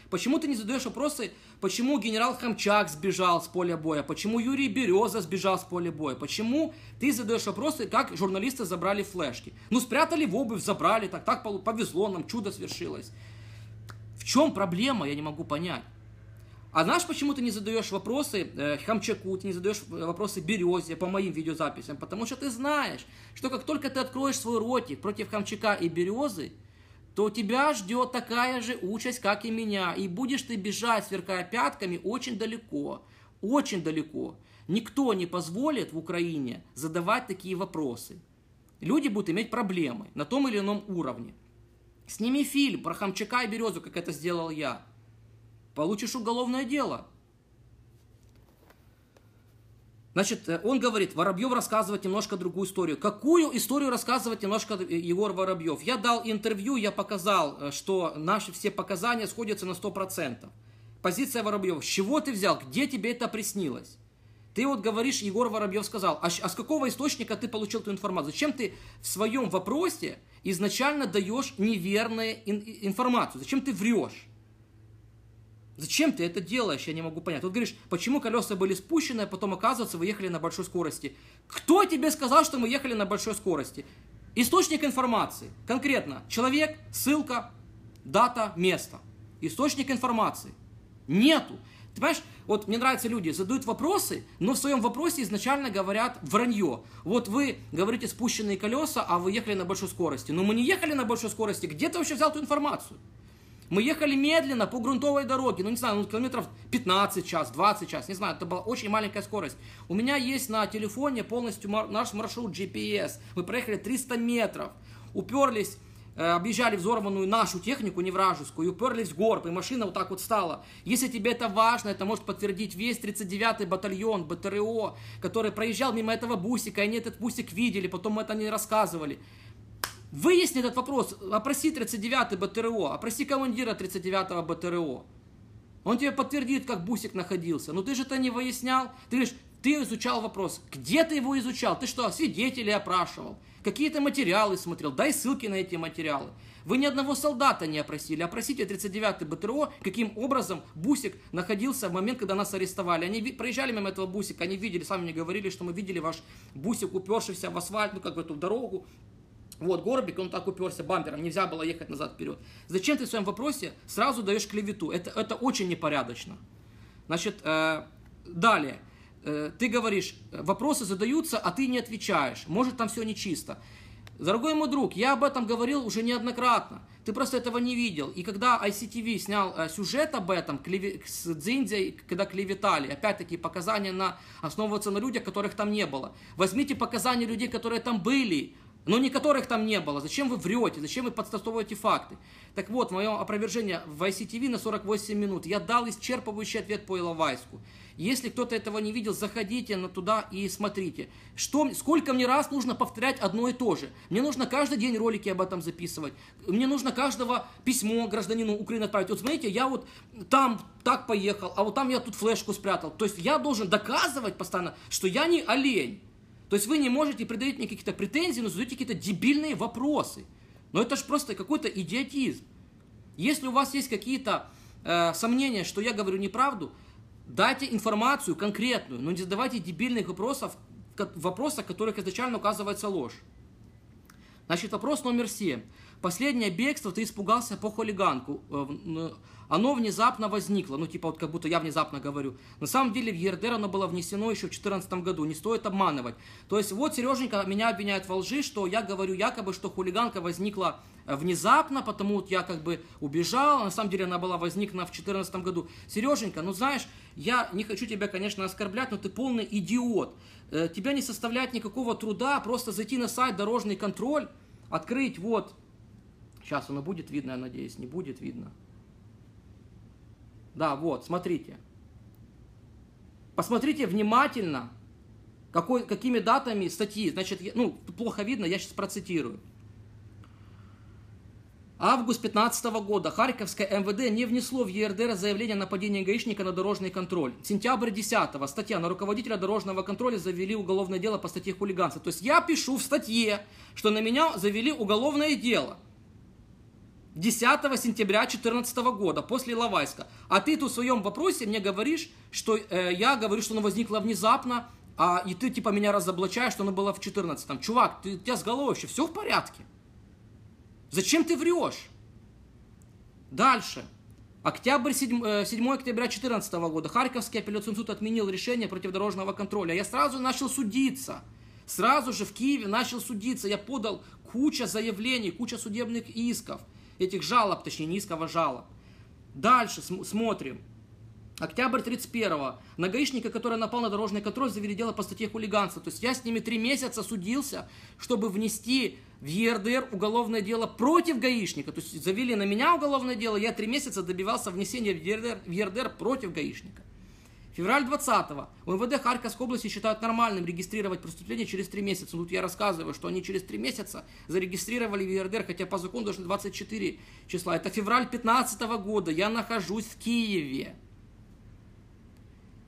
Почему ты не задаешь вопросы, почему генерал Хамчак сбежал с поля боя, почему Юрий Береза сбежал с поля боя, почему ты задаешь вопросы, как журналисты забрали флешки. Ну, спрятали в обувь, забрали, так, так повезло, нам чудо свершилось. В чем проблема, я не могу понять. А знаешь, почему ты не задаешь вопросы э, Хамчаку, ты не задаешь э, вопросы Березе по моим видеозаписям? Потому что ты знаешь, что как только ты откроешь свой ротик против Хамчака и Березы, то тебя ждет такая же участь, как и меня. И будешь ты бежать, сверкая пятками, очень далеко. Очень далеко. Никто не позволит в Украине задавать такие вопросы. Люди будут иметь проблемы на том или ином уровне. Сними фильм про Хамчака и Березу, как это сделал я. Получишь уголовное дело – Значит, э, он говорит, Воробьев рассказывает немножко другую историю. Какую историю рассказывать, немножко э, Егор Воробьев? Я дал интервью, я показал, э, что наши все показания сходятся на 100%. Позиция Воробьева. С чего ты взял? Где тебе это приснилось? Ты вот говоришь, Егор Воробьев сказал, а, а с какого источника ты получил эту информацию? Зачем ты в своем вопросе изначально даешь неверную ин информацию? Зачем ты врешь? Зачем ты это делаешь? Я не могу понять. Вот говоришь, почему колеса были спущены, а потом оказывается вы ехали на большой скорости. Кто тебе сказал, что мы ехали на большой скорости? Источник информации. Конкретно. Человек, ссылка, дата, место. Источник информации. Нету. Ты понимаешь, вот мне нравятся люди, задают вопросы, но в своем вопросе изначально говорят вранье. Вот вы говорите спущенные колеса, а вы ехали на большой скорости. Но мы не ехали на большой скорости. Где ты вообще взял эту информацию? Мы ехали медленно по грунтовой дороге, ну не знаю, ну, километров 15 час, 20 час, не знаю, это была очень маленькая скорость. У меня есть на телефоне полностью наш маршрут GPS. Мы проехали 300 метров, уперлись э, объезжали взорванную нашу технику, не вражескую, и уперлись в горб, и машина вот так вот стала. Если тебе это важно, это может подтвердить весь 39-й батальон БТРО, который проезжал мимо этого бусика, и они этот бусик видели, потом мы это не рассказывали. Выясни этот вопрос, опроси 39-й БТРО, опроси командира 39-го БТРО. Он тебе подтвердит, как Бусик находился. Но ты же это не выяснял. Ты говоришь, ты изучал вопрос. Где ты его изучал? Ты что, свидетелей опрашивал? Какие-то материалы смотрел? Дай ссылки на эти материалы. Вы ни одного солдата не опросили. Опросите 39-й БТРО, каким образом Бусик находился в момент, когда нас арестовали. Они проезжали мимо этого Бусика, они видели, сами мне говорили, что мы видели ваш Бусик, упершийся в асфальт, ну как в эту дорогу. Вот, Горбик, он так уперся бампером, нельзя было ехать назад вперед. Зачем ты в своем вопросе сразу даешь клевету? Это, это очень непорядочно. Значит, э, далее. Э, ты говоришь, вопросы задаются, а ты не отвечаешь. Может, там все нечисто. Дорогой мой друг, я об этом говорил уже неоднократно. Ты просто этого не видел. И когда ICTV снял э, сюжет об этом клеве... с Дзиндзей, когда клеветали, опять-таки показания на основываться на людях, которых там не было. Возьмите показания людей, которые там были, но никоторых там не было. Зачем вы врете? Зачем вы подстастовываете факты? Так вот, мое опровержение в ICTV на 48 минут. Я дал исчерпывающий ответ по Иловайску. Если кто-то этого не видел, заходите на туда и смотрите. Что, сколько мне раз нужно повторять одно и то же? Мне нужно каждый день ролики об этом записывать. Мне нужно каждого письмо гражданину Украины отправить. Вот смотрите, я вот там так поехал, а вот там я тут флешку спрятал. То есть я должен доказывать постоянно, что я не олень. То есть вы не можете предъявить мне какие-то претензии, но задаете какие-то дебильные вопросы. Но это же просто какой-то идиотизм. Если у вас есть какие-то э, сомнения, что я говорю неправду, дайте информацию конкретную, но не задавайте дебильных вопросов, вопросов, в которых изначально указывается ложь. Значит, вопрос номер 7. Последнее бегство ты испугался по хулиганку. Э, оно внезапно возникло, ну типа вот как будто я внезапно говорю. На самом деле в ЕРДР оно было внесено еще в 2014 году, не стоит обманывать. То есть вот Сереженька меня обвиняет во лжи, что я говорю якобы, что хулиганка возникла э, внезапно, потому вот я как бы убежал, а на самом деле она была возникла в 2014 году. Сереженька, ну знаешь, я не хочу тебя, конечно, оскорблять, но ты полный идиот. Э, тебя не составляет никакого труда просто зайти на сайт «Дорожный контроль», открыть вот, сейчас оно будет видно, я надеюсь, не будет видно, да, вот, смотрите. Посмотрите внимательно, какой, какими датами статьи. Значит, ну, плохо видно, я сейчас процитирую. Август 2015 года Харьковское МВД не внесло в ЕРДР заявление о нападении гаишника на дорожный контроль. Сентябрь 10 статья на руководителя дорожного контроля завели уголовное дело по статье хулиганства. То есть я пишу в статье, что на меня завели уголовное дело – 10 сентября 2014 года, после Лавайска. А ты тут в своем вопросе мне говоришь, что э, я говорю, что оно возникло внезапно, а, и ты типа меня разоблачаешь, что оно было в 14 Чувак, ты, у тебя с головой вообще все в порядке? Зачем ты врешь? Дальше. Октябрь, 7, 7 э, октября 2014 года. Харьковский апелляционный суд отменил решение противодорожного контроля. Я сразу начал судиться. Сразу же в Киеве начал судиться. Я подал куча заявлений, куча судебных исков этих жалоб, точнее низкого жалоб. Дальше см- смотрим. Октябрь 31-го. На гаишника, который напал на дорожный контроль, завели дело по статье хулиганства. То есть я с ними три месяца судился, чтобы внести в ЕРДР уголовное дело против гаишника. То есть завели на меня уголовное дело, я три месяца добивался внесения в ЕРДР, в ЕРДР против гаишника. Февраль 20 У МВД Харьковской области считают нормальным регистрировать преступление через 3 месяца. Ну, тут я рассказываю, что они через 3 месяца зарегистрировали в хотя по закону должны 24 числа. Это февраль 15 года. Я нахожусь в Киеве.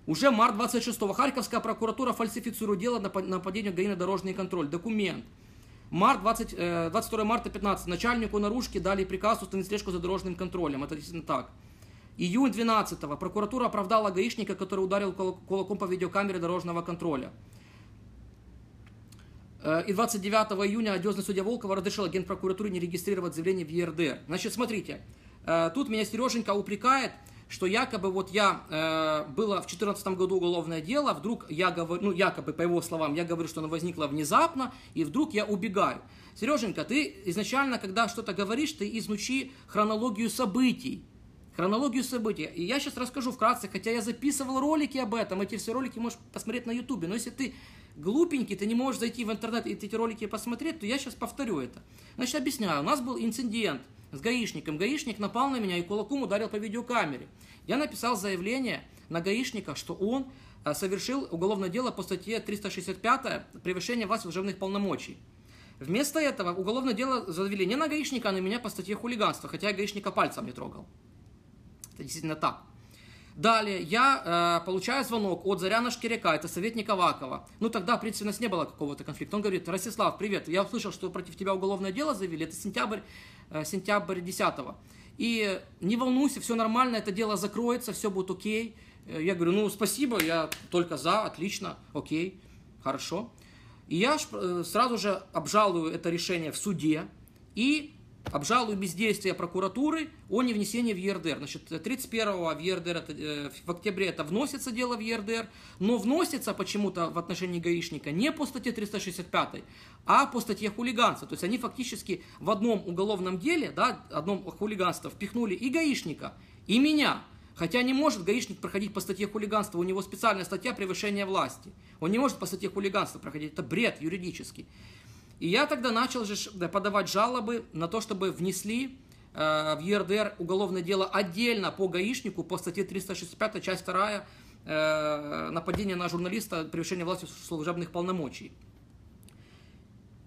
Уже март 26-го. Харьковская прокуратура фальсифицирует дело на нападение ГАИ на дорожный контроль. Документ. Март 20, 22 э, марта 15. Начальнику наружки дали приказ установить слежку за дорожным контролем. Это действительно так. Июль 12 Прокуратура оправдала гаишника, который ударил кулаком по видеокамере дорожного контроля. Э, и 29 июня одиозный судья Волкова разрешил генпрокуратуре не регистрировать заявление в ЕРДР. Значит, смотрите, э, тут меня Сереженька упрекает, что якобы вот я, э, было в 2014 году уголовное дело, вдруг я говорю, ну якобы по его словам, я говорю, что оно возникло внезапно, и вдруг я убегаю. Сереженька, ты изначально, когда что-то говоришь, ты изучи хронологию событий хронологию событий. И я сейчас расскажу вкратце, хотя я записывал ролики об этом, эти все ролики можешь посмотреть на ютубе, но если ты глупенький, ты не можешь зайти в интернет и эти ролики посмотреть, то я сейчас повторю это. Значит, объясняю. У нас был инцидент с гаишником. Гаишник напал на меня и кулаком ударил по видеокамере. Я написал заявление на гаишника, что он э, совершил уголовное дело по статье 365 «Превышение власти служебных полномочий». Вместо этого уголовное дело завели не на гаишника, а на меня по статье хулиганства, хотя я гаишника пальцем не трогал. Это действительно так. Далее, я э, получаю звонок от Заряна Шкиряка, это советник Авакова. Ну, тогда, в принципе, у нас не было какого-то конфликта. Он говорит, Ростислав, привет, я услышал, что против тебя уголовное дело завели, это сентябрь, э, сентябрь 10 И не волнуйся, все нормально, это дело закроется, все будет окей. Э, я говорю, ну, спасибо, я только за, отлично, окей, хорошо. И я э, сразу же обжалую это решение в суде и Обжалую бездействие прокуратуры о невнесении в ЕРДР. Значит, 31 в ЕРДР, это, э, в октябре это вносится дело в ЕРДР, но вносится почему-то в отношении гаишника не по статье 365, а по статье хулиганства. То есть они фактически в одном уголовном деле, да, одном хулиганство впихнули и гаишника, и меня. Хотя не может гаишник проходить по статье хулиганства, у него специальная статья превышения власти. Он не может по статье хулиганства проходить, это бред юридический. И я тогда начал же подавать жалобы на то, чтобы внесли э, в ЕРДР уголовное дело отдельно по гаишнику по статье 365, часть 2, э, нападение на журналиста, превышение власти служебных полномочий.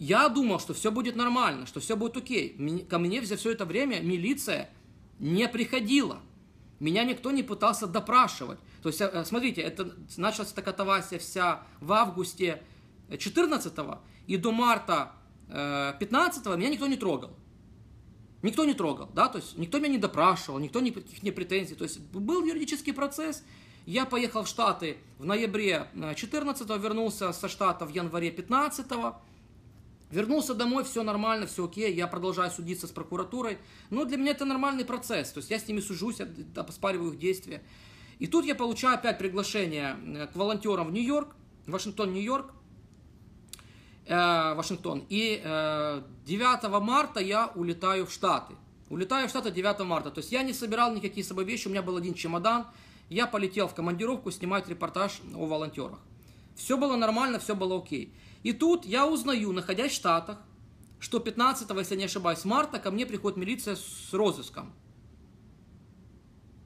Я думал, что все будет нормально, что все будет окей. Ко мне за все это время милиция не приходила. Меня никто не пытался допрашивать. То есть, э, смотрите, это началась такая катавасия вся в августе 14 и до марта 15 э, меня никто не трогал. Никто не трогал, да, то есть никто меня не допрашивал, никто никаких не претензий. То есть был юридический процесс, я поехал в Штаты в ноябре 14 э, вернулся со Штата в январе 15 -го. Вернулся домой, все нормально, все окей, я продолжаю судиться с прокуратурой. Но для меня это нормальный процесс, то есть я с ними сужусь, я оспариваю их действия. И тут я получаю опять приглашение э, к волонтерам в Нью-Йорк, Вашингтон, Нью-Йорк. Э, Вашингтон. И э, 9 марта я улетаю в Штаты. Улетаю в Штаты 9 марта. То есть я не собирал никакие с собой вещи, у меня был один чемодан. Я полетел в командировку снимать репортаж о волонтерах. Все было нормально, все было окей. И тут я узнаю, находясь в Штатах, что 15, если не ошибаюсь, марта ко мне приходит милиция с розыском.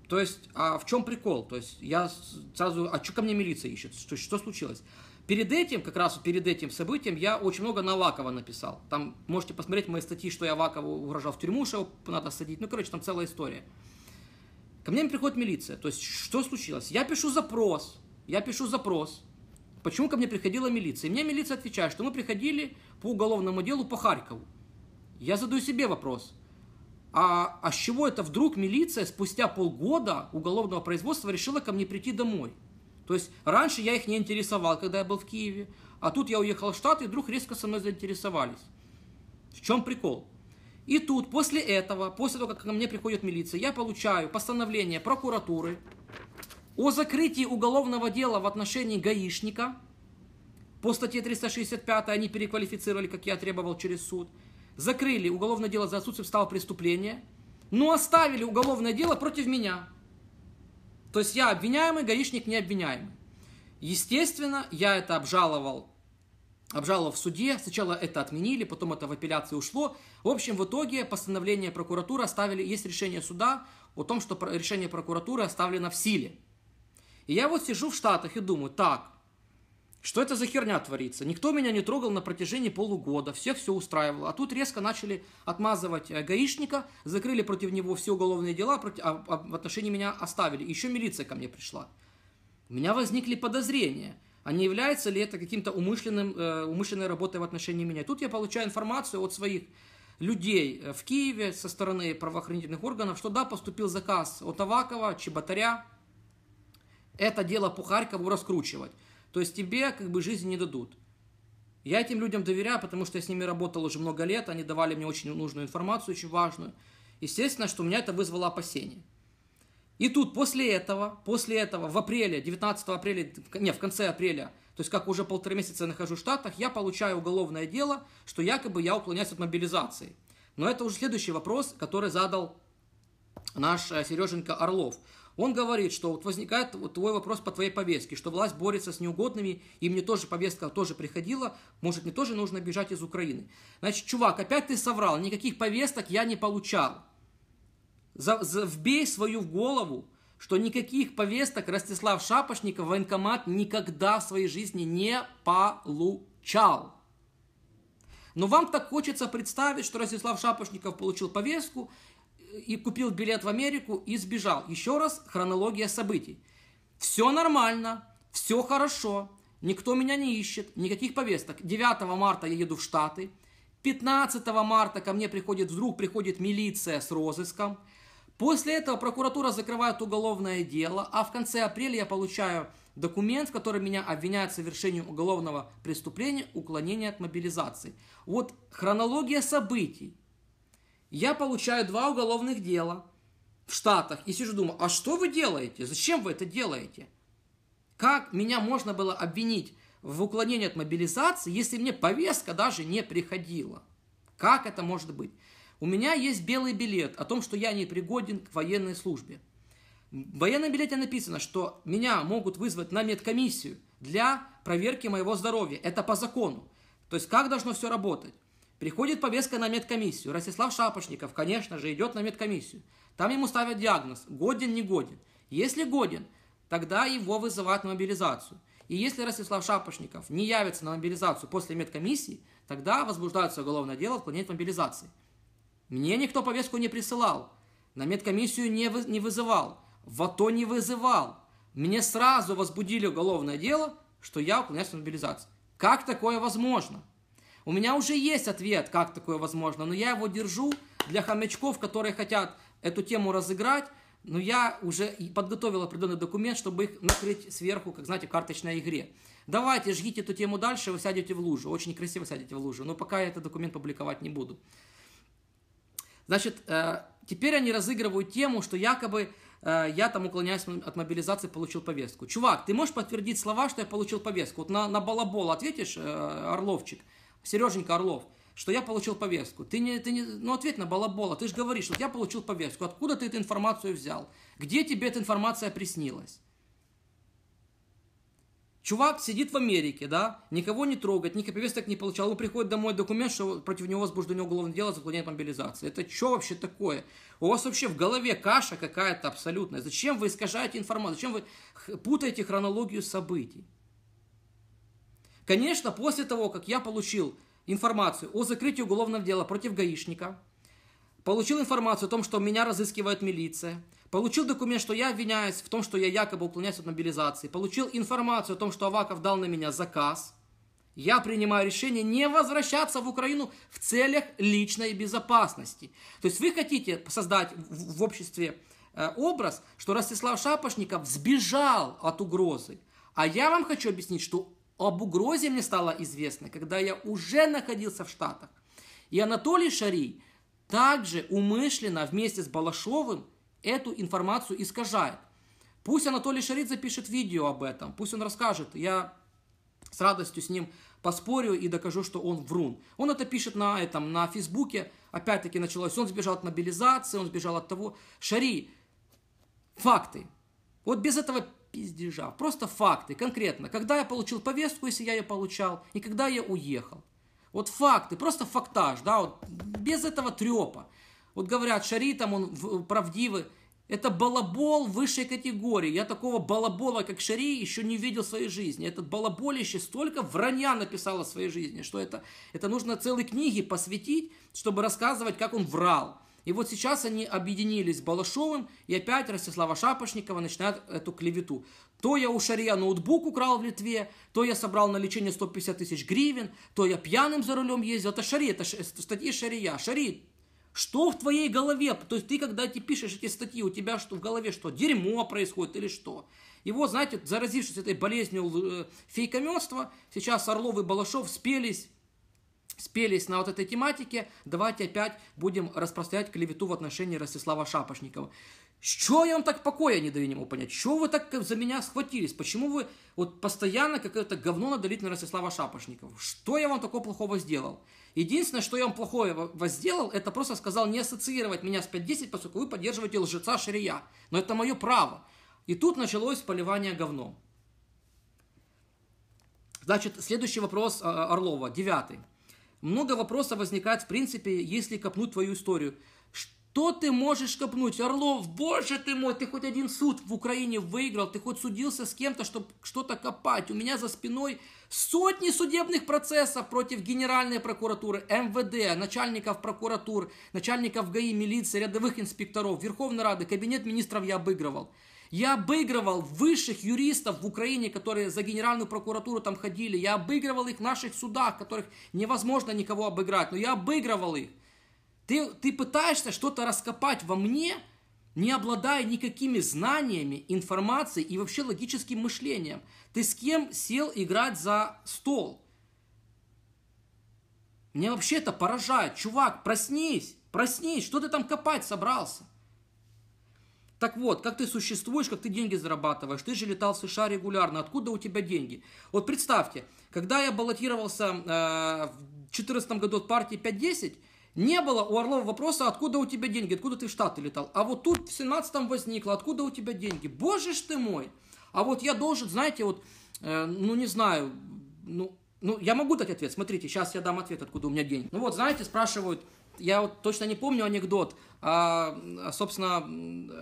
То есть, а в чем прикол? То есть, я сразу, а что ко мне милиция ищет? Что, что случилось? Перед этим, как раз перед этим событием, я очень много на Авакова написал. Там можете посмотреть мои статьи, что я Авакову угрожал в тюрьму, что его надо садить. Ну, короче, там целая история. Ко мне приходит милиция. То есть, что случилось? Я пишу запрос. Я пишу запрос. Почему ко мне приходила милиция? И мне милиция отвечает, что мы приходили по уголовному делу по Харькову. Я задаю себе вопрос. А, а с чего это вдруг милиция спустя полгода уголовного производства решила ко мне прийти домой? То есть раньше я их не интересовал, когда я был в Киеве, а тут я уехал в Штаты, и вдруг резко со мной заинтересовались. В чем прикол? И тут, после этого, после того, как ко мне приходит милиция, я получаю постановление прокуратуры о закрытии уголовного дела в отношении гаишника по статье 365, они переквалифицировали, как я требовал через суд, закрыли уголовное дело за отсутствие стало преступления, но оставили уголовное дело против меня – то есть я обвиняемый, гаишник не обвиняемый. Естественно, я это обжаловал, обжаловал в суде. Сначала это отменили, потом это в апелляции ушло. В общем, в итоге постановление прокуратуры оставили, есть решение суда о том, что решение прокуратуры оставлено в силе. И я вот сижу в Штатах и думаю, так, что это за херня творится? Никто меня не трогал на протяжении полугода, всех все устраивало. А тут резко начали отмазывать э, гаишника, закрыли против него все уголовные дела, а, а, в отношении меня оставили. Еще милиция ко мне пришла. У меня возникли подозрения, а не является ли это каким-то умышленным, э, умышленной работой в отношении меня. Тут я получаю информацию от своих людей э, в Киеве со стороны правоохранительных органов, что да, поступил заказ от Авакова, Чеботаря, это дело по Харькову раскручивать. То есть тебе как бы жизни не дадут. Я этим людям доверяю, потому что я с ними работал уже много лет, они давали мне очень нужную информацию, очень важную. Естественно, что у меня это вызвало опасения. И тут после этого, после этого в апреле, 19 апреля, не, в конце апреля, то есть как уже полтора месяца я нахожусь в Штатах, я получаю уголовное дело, что якобы я уклоняюсь от мобилизации. Но это уже следующий вопрос, который задал наш э, Сереженька Орлов. Он говорит, что вот возникает вот твой вопрос по твоей повестке, что власть борется с неугодными, и мне тоже повестка тоже приходила, может мне тоже нужно бежать из Украины. Значит, чувак, опять ты соврал, никаких повесток я не получал. За, за, вбей свою в голову, что никаких повесток Ростислав Шапошников в военкомат никогда в своей жизни не получал. Но вам так хочется представить, что Ростислав Шапошников получил повестку, и купил билет в Америку и сбежал. Еще раз хронология событий. Все нормально, все хорошо, никто меня не ищет, никаких повесток. 9 марта я еду в Штаты, 15 марта ко мне приходит, вдруг приходит милиция с розыском. После этого прокуратура закрывает уголовное дело, а в конце апреля я получаю документ, в котором меня обвиняют в совершении уголовного преступления, уклонения от мобилизации. Вот хронология событий, я получаю два уголовных дела в Штатах и сижу думаю, а что вы делаете? Зачем вы это делаете? Как меня можно было обвинить в уклонении от мобилизации, если мне повестка даже не приходила? Как это может быть? У меня есть белый билет о том, что я не пригоден к военной службе. В военном билете написано, что меня могут вызвать на медкомиссию для проверки моего здоровья. Это по закону. То есть как должно все работать? Приходит повестка на медкомиссию. Ростислав Шапошников, конечно же, идет на медкомиссию. Там ему ставят диагноз – годен, не годен. Если годен, тогда его вызывают на мобилизацию. И если Ростислав Шапошников не явится на мобилизацию после медкомиссии, тогда возбуждается уголовное дело отклонение мобилизации. Мне никто повестку не присылал, на медкомиссию не, вы, не вызывал, в АТО не вызывал. Мне сразу возбудили уголовное дело, что я уклоняюсь от мобилизации. Как такое возможно? У меня уже есть ответ, как такое возможно, но я его держу для хомячков, которые хотят эту тему разыграть, но я уже подготовил определенный документ, чтобы их накрыть сверху, как, знаете, в карточной игре. Давайте, жгите эту тему дальше, вы сядете в лужу. Очень красиво сядете в лужу, но пока я этот документ публиковать не буду. Значит, э, теперь они разыгрывают тему, что якобы э, я там уклоняюсь от мобилизации, получил повестку. Чувак, ты можешь подтвердить слова, что я получил повестку? Вот на, на балабол ответишь, э, Орловчик – Сереженька Орлов, что я получил повестку. Ты не, ты не, ну ответь на балабола, ты же говоришь, что я получил повестку. Откуда ты эту информацию взял? Где тебе эта информация приснилась? Чувак сидит в Америке, да, никого не трогает, никаких повесток не получал, он приходит домой, документ, что против него возбуждено уголовное дело за уклонение мобилизации. Это что вообще такое? У вас вообще в голове каша какая-то абсолютная. Зачем вы искажаете информацию? Зачем вы путаете хронологию событий? Конечно, после того, как я получил информацию о закрытии уголовного дела против гаишника, получил информацию о том, что меня разыскивает милиция, получил документ, что я обвиняюсь в том, что я якобы уклоняюсь от мобилизации, получил информацию о том, что Аваков дал на меня заказ, я принимаю решение не возвращаться в Украину в целях личной безопасности. То есть вы хотите создать в обществе э, образ, что Ростислав Шапошников сбежал от угрозы. А я вам хочу объяснить, что об угрозе мне стало известно, когда я уже находился в Штатах. И Анатолий Шарий также умышленно вместе с Балашовым эту информацию искажает. Пусть Анатолий Шарит запишет видео об этом, пусть он расскажет. Я с радостью с ним поспорю и докажу, что он врун. Он это пишет на этом, на Фейсбуке. Опять-таки началось, он сбежал от мобилизации, он сбежал от того. Шари, факты. Вот без этого пиздежа. Просто факты, конкретно. Когда я получил повестку, если я ее получал, и когда я уехал. Вот факты, просто фактаж, да, вот без этого трепа. Вот говорят, Шари там, он правдивый. Это балабол высшей категории. Я такого балабола, как Шари, еще не видел в своей жизни. Этот еще столько вранья написало в своей жизни, что это, это нужно целой книге посвятить, чтобы рассказывать, как он врал. И вот сейчас они объединились с Балашовым, и опять Ростислава Шапошникова начинает эту клевету. То я у Шария ноутбук украл в Литве, то я собрал на лечение 150 тысяч гривен, то я пьяным за рулем ездил. Это Шари, это э, статьи Шария. Шари, что в твоей голове? То есть ты, когда эти пишешь эти статьи, у тебя что в голове что? Дерьмо происходит или что? И вот, знаете, заразившись этой болезнью э, фейкомерства, сейчас Орлов и Балашов спелись спелись на вот этой тематике, давайте опять будем распространять клевету в отношении Ростислава Шапошникова. Что я вам так покоя не даю, не могу понять? Что вы так за меня схватились? Почему вы вот постоянно какое-то говно надалите на Ростислава Шапошникова? Что я вам такого плохого сделал? Единственное, что я вам плохое сделал, это просто сказал не ассоциировать меня с 5-10, поскольку вы поддерживаете лжеца Ширия. Но это мое право. И тут началось поливание говном. Значит, следующий вопрос а, Орлова, девятый. Много вопросов возникает, в принципе, если копнуть твою историю. Что ты можешь копнуть? Орлов, боже ты мой, ты хоть один суд в Украине выиграл, ты хоть судился с кем-то, чтобы что-то копать. У меня за спиной сотни судебных процессов против Генеральной прокуратуры, МВД, начальников прокуратур, начальников ГАИ, милиции, рядовых инспекторов, Верховной Рады, Кабинет министров я обыгрывал. Я обыгрывал высших юристов в Украине, которые за Генеральную прокуратуру там ходили. Я обыгрывал их в наших судах, которых невозможно никого обыграть. Но я обыгрывал их. Ты, ты пытаешься что-то раскопать во мне, не обладая никакими знаниями, информацией и вообще логическим мышлением. Ты с кем сел играть за стол? Меня вообще это поражает. Чувак, проснись, проснись, что ты там копать собрался? Так вот, как ты существуешь, как ты деньги зарабатываешь, ты же летал в США регулярно, откуда у тебя деньги? Вот представьте, когда я баллотировался э, в 2014 году от партии 5-10, не было у Орлова вопроса, откуда у тебя деньги, откуда ты в Штаты летал. А вот тут в 17-м возникло, откуда у тебя деньги. Боже ж ты мой! А вот я должен, знаете, вот, э, ну не знаю, ну, ну я могу дать ответ, смотрите, сейчас я дам ответ, откуда у меня деньги. Ну вот, знаете, спрашивают, я вот точно не помню анекдот, а, собственно,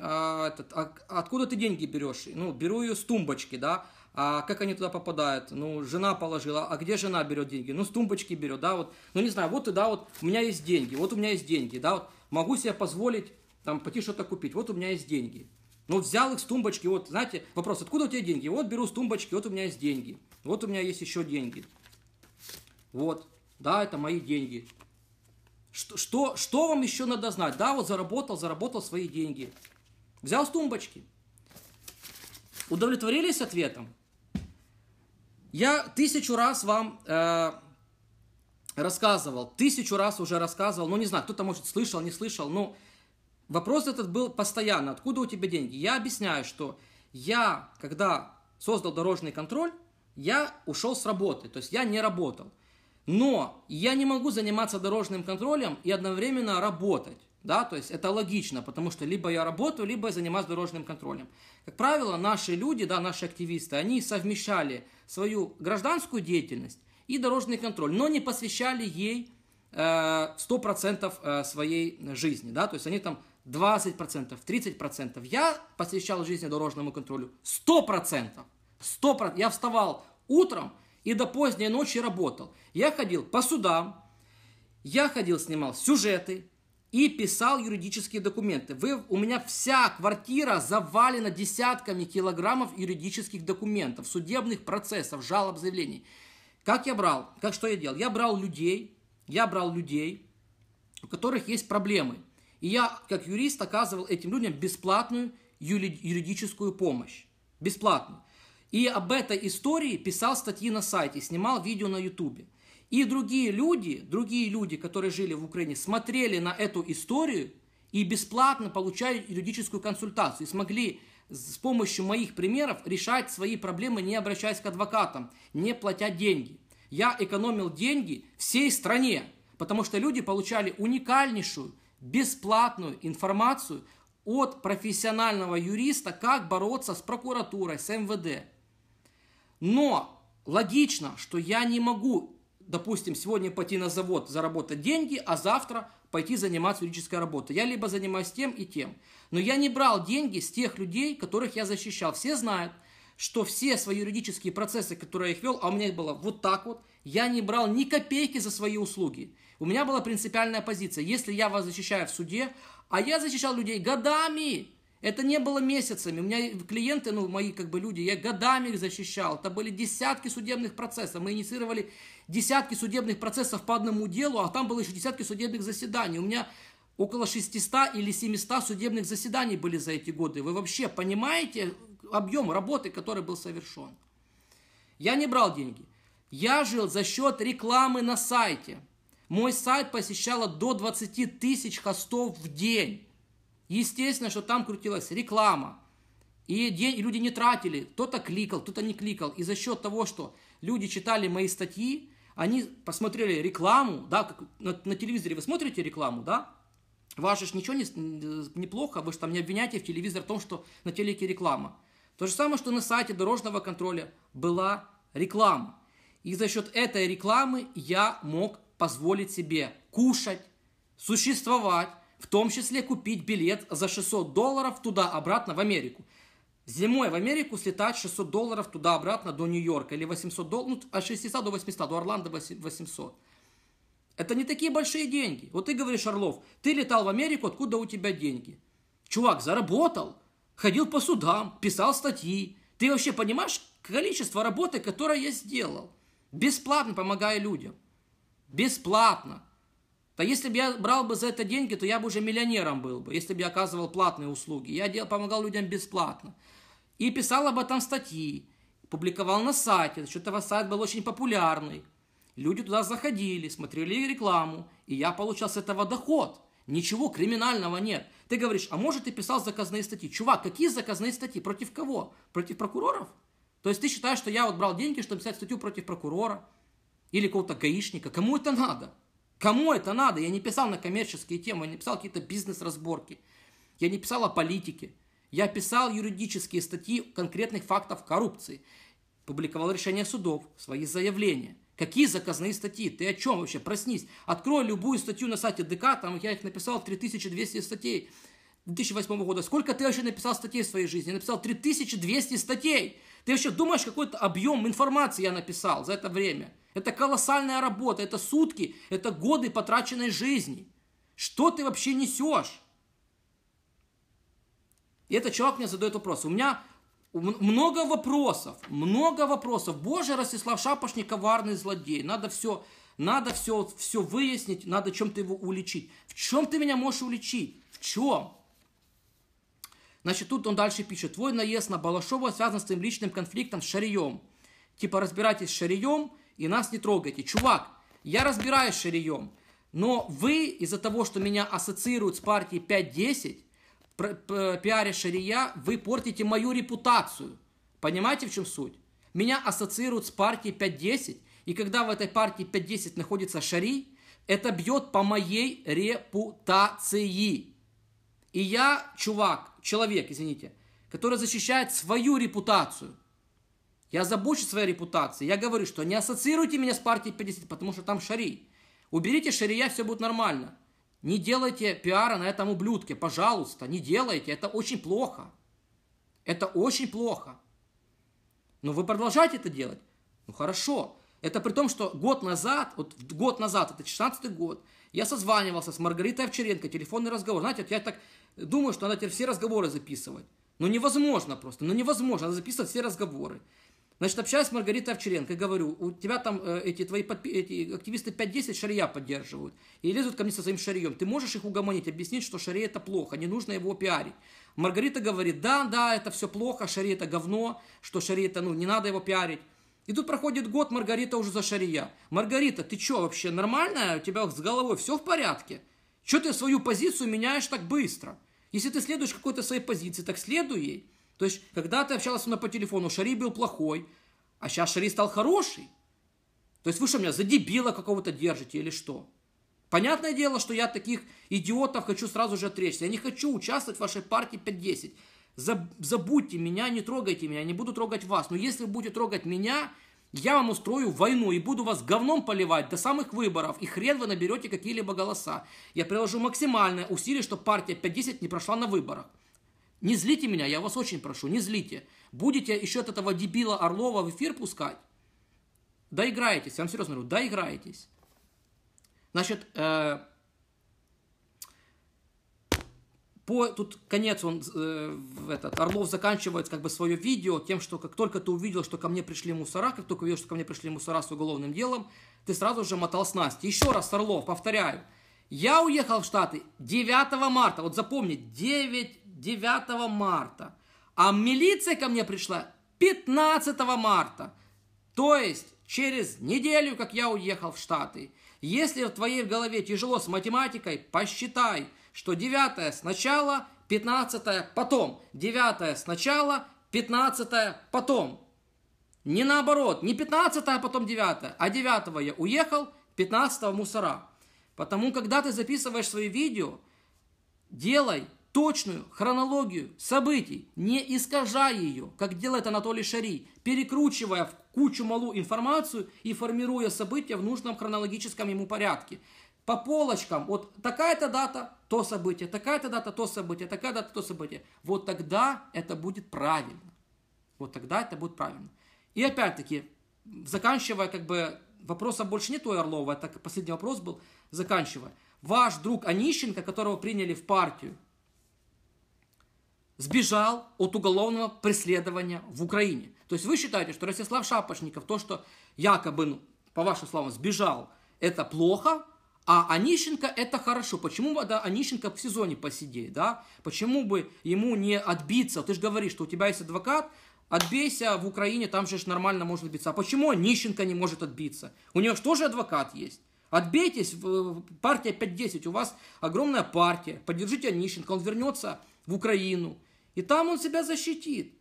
а, этот, а, откуда ты деньги берешь? Ну, беру ее с тумбочки, да, а как они туда попадают? Ну, жена положила, а где жена берет деньги? Ну, с тумбочки берет, да, вот, ну, не знаю, вот, и да, вот, у меня есть деньги, вот у меня есть деньги, да, вот, могу себе позволить, там, пойти что-то купить, вот у меня есть деньги. Ну, взял их с тумбочки, вот, знаете, вопрос, откуда у тебя деньги? Вот беру с тумбочки, вот у меня есть деньги, вот у меня есть еще деньги. Вот, да, это мои деньги. Что, что, что вам еще надо знать? Да, вот заработал, заработал свои деньги. Взял с тумбочки. Удовлетворились ответом? Я тысячу раз вам э, рассказывал, тысячу раз уже рассказывал, ну не знаю, кто-то, может, слышал, не слышал, но вопрос этот был постоянно, откуда у тебя деньги? Я объясняю, что я, когда создал дорожный контроль, я ушел с работы, то есть я не работал. Но я не могу заниматься дорожным контролем и одновременно работать. Да, то есть это логично, потому что либо я работаю, либо я занимаюсь дорожным контролем. Как правило, наши люди, да, наши активисты, они совмещали свою гражданскую деятельность и дорожный контроль, но не посвящали ей 100% э, э, своей жизни, да, то есть они там 20%, 30%. Я посвящал жизни дорожному контролю 100%, 100%. Я вставал утром, и до поздней ночи работал. Я ходил по судам, я ходил, снимал сюжеты и писал юридические документы. Вы, у меня вся квартира завалена десятками килограммов юридических документов, судебных процессов, жалоб, заявлений. Как я брал? Как что я делал? Я брал людей, я брал людей, у которых есть проблемы. И я, как юрист, оказывал этим людям бесплатную юридическую помощь. Бесплатную. И об этой истории писал статьи на сайте, снимал видео на ютубе. И другие люди, другие люди, которые жили в Украине, смотрели на эту историю и бесплатно получали юридическую консультацию. И смогли с помощью моих примеров решать свои проблемы, не обращаясь к адвокатам, не платя деньги. Я экономил деньги всей стране, потому что люди получали уникальнейшую, бесплатную информацию от профессионального юриста, как бороться с прокуратурой, с МВД. Но логично, что я не могу, допустим, сегодня пойти на завод, заработать деньги, а завтра пойти заниматься юридической работой. Я либо занимаюсь тем и тем. Но я не брал деньги с тех людей, которых я защищал. Все знают, что все свои юридические процессы, которые я их вел, а у меня их было вот так вот, я не брал ни копейки за свои услуги. У меня была принципиальная позиция. Если я вас защищаю в суде, а я защищал людей годами, это не было месяцами. У меня клиенты, ну, мои как бы люди, я годами их защищал. Это были десятки судебных процессов. Мы инициировали десятки судебных процессов по одному делу, а там было еще десятки судебных заседаний. У меня около 600 или 700 судебных заседаний были за эти годы. Вы вообще понимаете объем работы, который был совершен? Я не брал деньги. Я жил за счет рекламы на сайте. Мой сайт посещало до 20 тысяч хостов в день. Естественно, что там крутилась реклама. И люди не тратили. Кто-то кликал, кто-то не кликал. И за счет того, что люди читали мои статьи, они посмотрели рекламу, да, как на, на телевизоре вы смотрите рекламу, да, ваше ж ничего не, э, неплохо, вы же там не обвиняете в телевизор в том, что на телеке реклама. То же самое, что на сайте дорожного контроля была реклама. И за счет этой рекламы я мог позволить себе кушать, существовать, в том числе купить билет за 600 долларов туда-обратно в Америку. Зимой в Америку слетать 600 долларов туда-обратно до Нью-Йорка или 800 долларов, ну, от 600 до 800, до Орландо 800. Это не такие большие деньги. Вот ты говоришь, Орлов, ты летал в Америку, откуда у тебя деньги? Чувак, заработал, ходил по судам, писал статьи. Ты вообще понимаешь количество работы, которое я сделал? Бесплатно помогая людям. Бесплатно. Да если бы я брал бы за это деньги, то я бы уже миллионером был бы, если бы я оказывал платные услуги. Я дел, помогал людям бесплатно. И писал об этом статьи, публиковал на сайте. За счет этого сайт был очень популярный. Люди туда заходили, смотрели рекламу, и я получал с этого доход. Ничего криминального нет. Ты говоришь, а может ты писал заказные статьи? Чувак, какие заказные статьи? Против кого? Против прокуроров? То есть ты считаешь, что я вот брал деньги, чтобы писать статью против прокурора или какого-то гаишника? Кому это надо? Кому это надо? Я не писал на коммерческие темы, я не писал какие-то бизнес-разборки. Я не писал о политике. Я писал юридические статьи конкретных фактов коррупции. Публиковал решения судов, свои заявления. Какие заказные статьи? Ты о чем вообще? Проснись. Открой любую статью на сайте ДК, там я их написал 3200 статей 2008 года. Сколько ты вообще написал статей в своей жизни? Я написал 3200 статей. Ты вообще думаешь, какой-то объем информации я написал за это время? Это колоссальная работа, это сутки, это годы потраченной жизни. Что ты вообще несешь? И этот человек мне задает вопрос. У меня много вопросов, много вопросов. Боже, Ростислав Шапошник коварный злодей. Надо все, надо все, все выяснить, надо чем-то его уличить. В чем ты меня можешь уличить? В чем? Значит, тут он дальше пишет. Твой наезд на Балашова связан с твоим личным конфликтом с Шарием. Типа разбирайтесь с Шарием, и нас не трогайте. Чувак, я разбираюсь ширием, но вы из-за того, что меня ассоциируют с партией 5-10, пиаре шария, вы портите мою репутацию. Понимаете, в чем суть? Меня ассоциируют с партией 5-10, и когда в этой партии 5-10 находится шари, это бьет по моей репутации. И я, чувак, человек, извините, который защищает свою репутацию – я забочусь своей репутации. Я говорю, что не ассоциируйте меня с партией 50, потому что там шари. Уберите шария, все будет нормально. Не делайте пиара на этом ублюдке, пожалуйста, не делайте. Это очень плохо. Это очень плохо. Но вы продолжаете это делать. Ну хорошо. Это при том, что год назад, вот год назад, это 16 год, я созванивался с Маргаритой Овчаренко, телефонный разговор. Знаете, вот я так думаю, что надо теперь все разговоры записывать. Ну невозможно просто, ну невозможно, надо записывать все разговоры. Значит, общаюсь с Маргаритой Овчаренко и говорю, у тебя там э, эти твои подпи- эти активисты 5-10 шария поддерживают и лезут ко мне со своим шарием. Ты можешь их угомонить, объяснить, что шария это плохо, не нужно его пиарить. Маргарита говорит, да, да, это все плохо, шария это говно, что шария это, ну, не надо его пиарить. И тут проходит год, Маргарита уже за шария. Маргарита, ты что, вообще нормальная? У тебя с головой все в порядке? Че ты свою позицию меняешь так быстро? Если ты следуешь какой-то своей позиции, так следуй ей. То есть, когда ты общался мной по телефону, Шари был плохой, а сейчас Шари стал хороший. То есть, вы что, меня за дебила какого-то держите или что? Понятное дело, что я таких идиотов хочу сразу же отречься. Я не хочу участвовать в вашей партии 5-10. Забудьте меня, не трогайте меня, не буду трогать вас. Но если вы будете трогать меня, я вам устрою войну и буду вас говном поливать до самых выборов, и хрен вы наберете какие-либо голоса. Я приложу максимальное усилие, чтобы партия 5-10 не прошла на выборах. Не злите меня, я вас очень прошу, не злите. Будете еще от этого дебила Орлова в эфир пускать? Доиграетесь, я вам серьезно говорю, доиграетесь. Значит, э, по, тут конец, он, э, этот, Орлов заканчивает как бы свое видео тем, что как только ты увидел, что ко мне пришли мусора, как только увидел, что ко мне пришли мусора с уголовным делом, ты сразу же мотал снасть. Еще раз, Орлов, повторяю, я уехал в Штаты 9 марта, вот запомни, 9 9 марта. А милиция ко мне пришла 15 марта. То есть через неделю, как я уехал в Штаты. Если в твоей голове тяжело с математикой, посчитай, что 9 сначала, 15 потом. 9 сначала, 15 потом. Не наоборот, не 15, а потом 9. А 9 я уехал, 15 мусора. Потому когда ты записываешь свои видео, делай точную хронологию событий, не искажая ее, как делает Анатолий Шарий, перекручивая в кучу малу информацию и формируя события в нужном хронологическом ему порядке. По полочкам, вот такая-то дата, то событие, такая-то дата, то событие, такая дата, то событие. Вот тогда это будет правильно. Вот тогда это будет правильно. И опять-таки, заканчивая, как бы, вопроса больше нет у Орлова, это последний вопрос был, заканчивая. Ваш друг Онищенко, которого приняли в партию, сбежал от уголовного преследования в Украине. То есть вы считаете, что Ростислав Шапошников, то, что якобы, ну, по вашим словам, сбежал, это плохо, а Онищенко это хорошо. Почему бы да, Онищенко в сезоне посидеть, да? Почему бы ему не отбиться? Ты же говоришь, что у тебя есть адвокат, отбейся в Украине, там же нормально можно отбиться. А почему Онищенко не может отбиться? У него же тоже адвокат есть. Отбейтесь, партия 5-10, у вас огромная партия, поддержите Онищенко, он вернется в Украину, и там он себя защитит.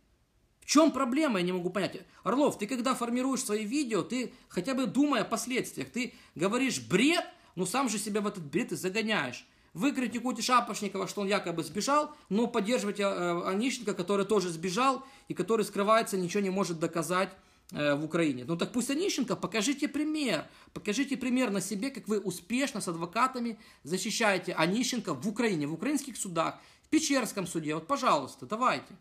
В чем проблема, я не могу понять. Орлов, ты когда формируешь свои видео, ты хотя бы думая о последствиях, ты говоришь бред, но сам же себя в этот бред и загоняешь. Вы критикуете Шапошникова, что он якобы сбежал, но поддерживаете Анищенко, э, который тоже сбежал и который скрывается, ничего не может доказать э, в Украине. Ну так пусть Онищенко, покажите пример. Покажите пример на себе, как вы успешно с адвокатами защищаете Онищенко в Украине, в украинских судах. В Печерском суде, вот пожалуйста, давайте.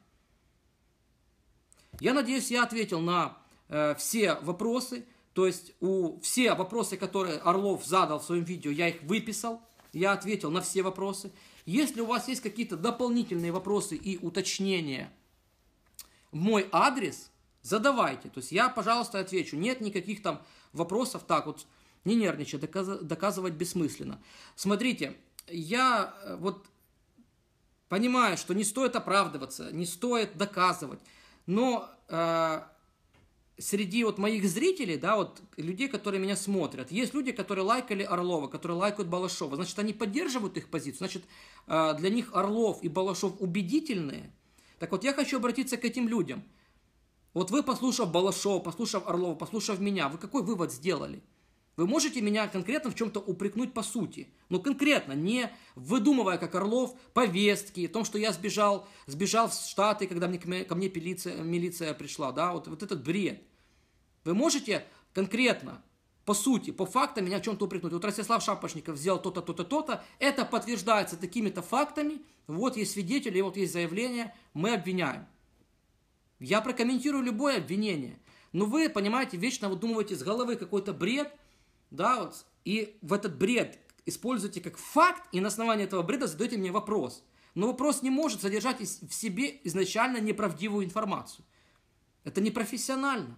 Я надеюсь, я ответил на э, все вопросы. То есть у все вопросы, которые Орлов задал в своем видео, я их выписал. Я ответил на все вопросы. Если у вас есть какие-то дополнительные вопросы и уточнения в мой адрес, задавайте. То есть я, пожалуйста, отвечу. Нет никаких там вопросов. Так вот, не нервничай, доказывать бессмысленно. Смотрите, я э, вот понимают, что не стоит оправдываться, не стоит доказывать. Но э, среди вот моих зрителей, да, вот людей, которые меня смотрят, есть люди, которые лайкали Орлова, которые лайкают Балашова. Значит, они поддерживают их позицию. Значит, э, для них Орлов и Балашов убедительные. Так вот, я хочу обратиться к этим людям. Вот вы, послушав Балашова, послушав Орлова, послушав меня, вы какой вывод сделали? Вы можете меня конкретно в чем-то упрекнуть по сути, но конкретно, не выдумывая, как Орлов, повестки, о том, что я сбежал, сбежал в Штаты, когда мне, ко мне милиция, милиция пришла, да, вот, вот этот бред. Вы можете конкретно, по сути, по фактам меня в чем-то упрекнуть. Вот Ростислав Шапошников сделал то-то, то-то, то-то, это подтверждается такими-то фактами, вот есть свидетели, вот есть заявление, мы обвиняем. Я прокомментирую любое обвинение. Но вы, понимаете, вечно выдумываете с головы какой-то бред – да, вот, и в этот бред используете как факт, и на основании этого бреда задаете мне вопрос. Но вопрос не может содержать в себе изначально неправдивую информацию. Это непрофессионально.